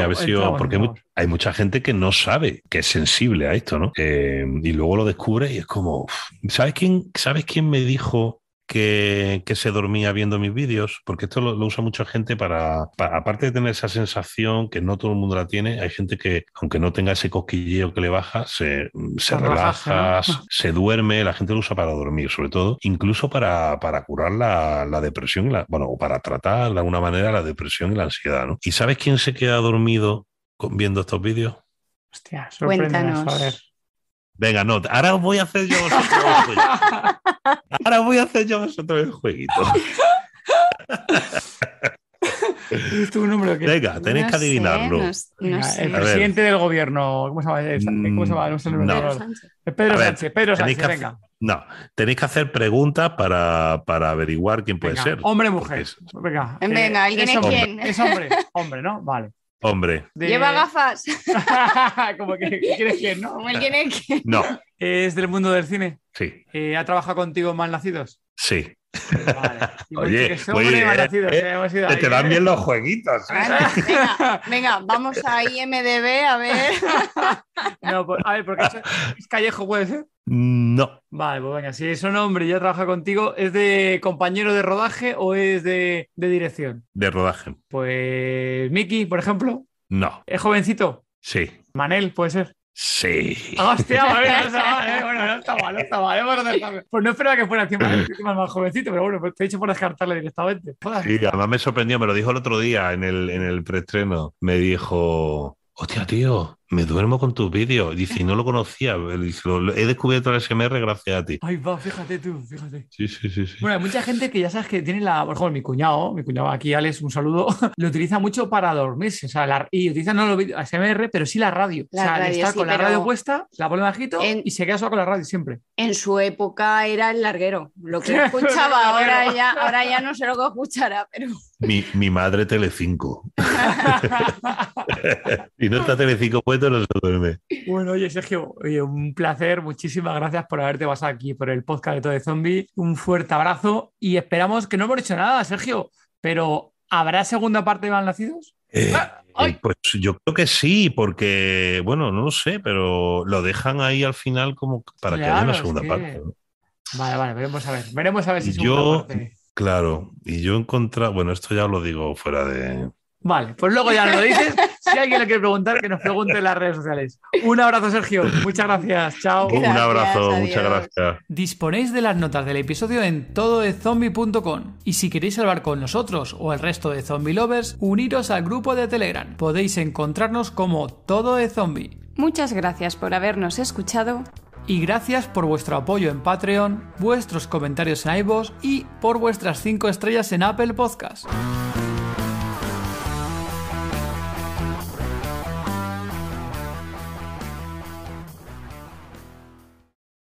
a ver porque hay mucha gente que no sabe, que es sensible a esto, ¿no? Eh, y luego lo descubre y es como, ¿sabes quién, ¿sabes quién me dijo que, se dormía viendo mis vídeos, porque esto lo, usa mucha gente para, aparte de tener esa sensación que no todo el mundo la tiene, hay gente que, aunque no tenga ese cosquilleo que le baja, se, mm, relaja, se duerme, la gente lo usa para dormir, sobre todo, incluso para, curar la, depresión, bueno, o para tratar de alguna manera la depresión y la ansiedad, ¿no? ¿Y sabes quién se queda dormido viendo estos vídeos? Hostia, Cuéntanos. Venga, no, ahora os voy a hacer yo Ahora voy a hacer yo vosotros el jueguito. Venga, tenéis que adivinarlo. El presidente del gobierno. ¿Cómo se llama? Eh, mm, ¿Cómo se va eh, a Pedro Sánchez. Pedro Sánchez, venga. No, tenéis que hacer preguntas para, para averiguar quién puede ser. Hombre, o mujer. venga, eh, alguien es, quién. Es hombre, hombre, ¿no? Vale. Hombre. Lleva gafas. Como que quieres que no. Como el que... No. ¿Es del mundo del cine? Sí. Eh, ¿Ha trabajado contigo en Malnacidos? Sí. Oye, te, dan bien los jueguitos. ¿eh? Venga, vamos a IMDB a ver. No, a ver, porque es Callejo, ¿puede ser? No. Vale, pues venga, si es un hombre y ya trabaja contigo, ¿es de compañero de rodaje o es de, dirección? De rodaje. Pues Miki, por ejemplo. No. ¿Es jovencito? Sí. Manel, puede ser. Sí. Hostia, no eh. bueno, no está mal, eh. no está mal. Pues no esperaba que fuera tema más jovencito, pero bueno, pues te he dicho por descartarle directamente. Y Sí, además me sorprendió, me lo dijo el otro día en el, en el preestreno. Me dijo, hostia, tío, me duermo con tus vídeos. Dice, no lo conocía. lo, he descubierto el SMR gracias a ti. Ay, va, fíjate tú, fíjate. Sí, sí, sí, sí. Bueno, hay mucha gente que ya sabes que tiene la. Por ejemplo, mi cuñado, mi cuñado aquí, Alex, un saludo, lo utiliza mucho para dormirse. O sea, y utiliza no vídeos SMR, pero sí la radio. o sea, radio, está con la radio puesta, la pone bajito y se queda solo con la radio siempre. En su época era el larguero. Lo que escuchaba ahora ya, ahora ya no sé lo que escuchará, pero. Mi, mi madre Telecinco. si no está Telecinco puesto, no se duerme. Bueno, oye, Sergio, un placer. Muchísimas gracias por haberte pasado aquí por el podcast de Todo de Zombie. Un fuerte abrazo y esperamos que no hemos hecho nada, Sergio, pero ¿habrá segunda parte de Malnacidos? Eh, ah, eh, pues yo creo que sí, porque, bueno, no lo sé, pero lo dejan ahí al final como para que haya una segunda parte. Vale, vale, veremos a ver. Veremos a ver si yo, Claro, y yo encontré, bueno, esto ya lo digo fuera de... Vale, pues luego ya lo dices. si alguien le quiere preguntar, que nos pregunte en las redes sociales. Un abrazo, Sergio. Muchas gracias. Chao. Un abrazo, muchas gracias. Disponéis de las notas del episodio en todoezombie.com. Y si queréis hablar con nosotros o el resto de zombie lovers, uniros al grupo de Telegram. Podéis encontrarnos como Todo de Zombie. Muchas gracias por habernos escuchado y gracias por vuestro apoyo en Patreon, vuestros comentarios en iVoox y por vuestras 5 estrellas en Apple Podcast.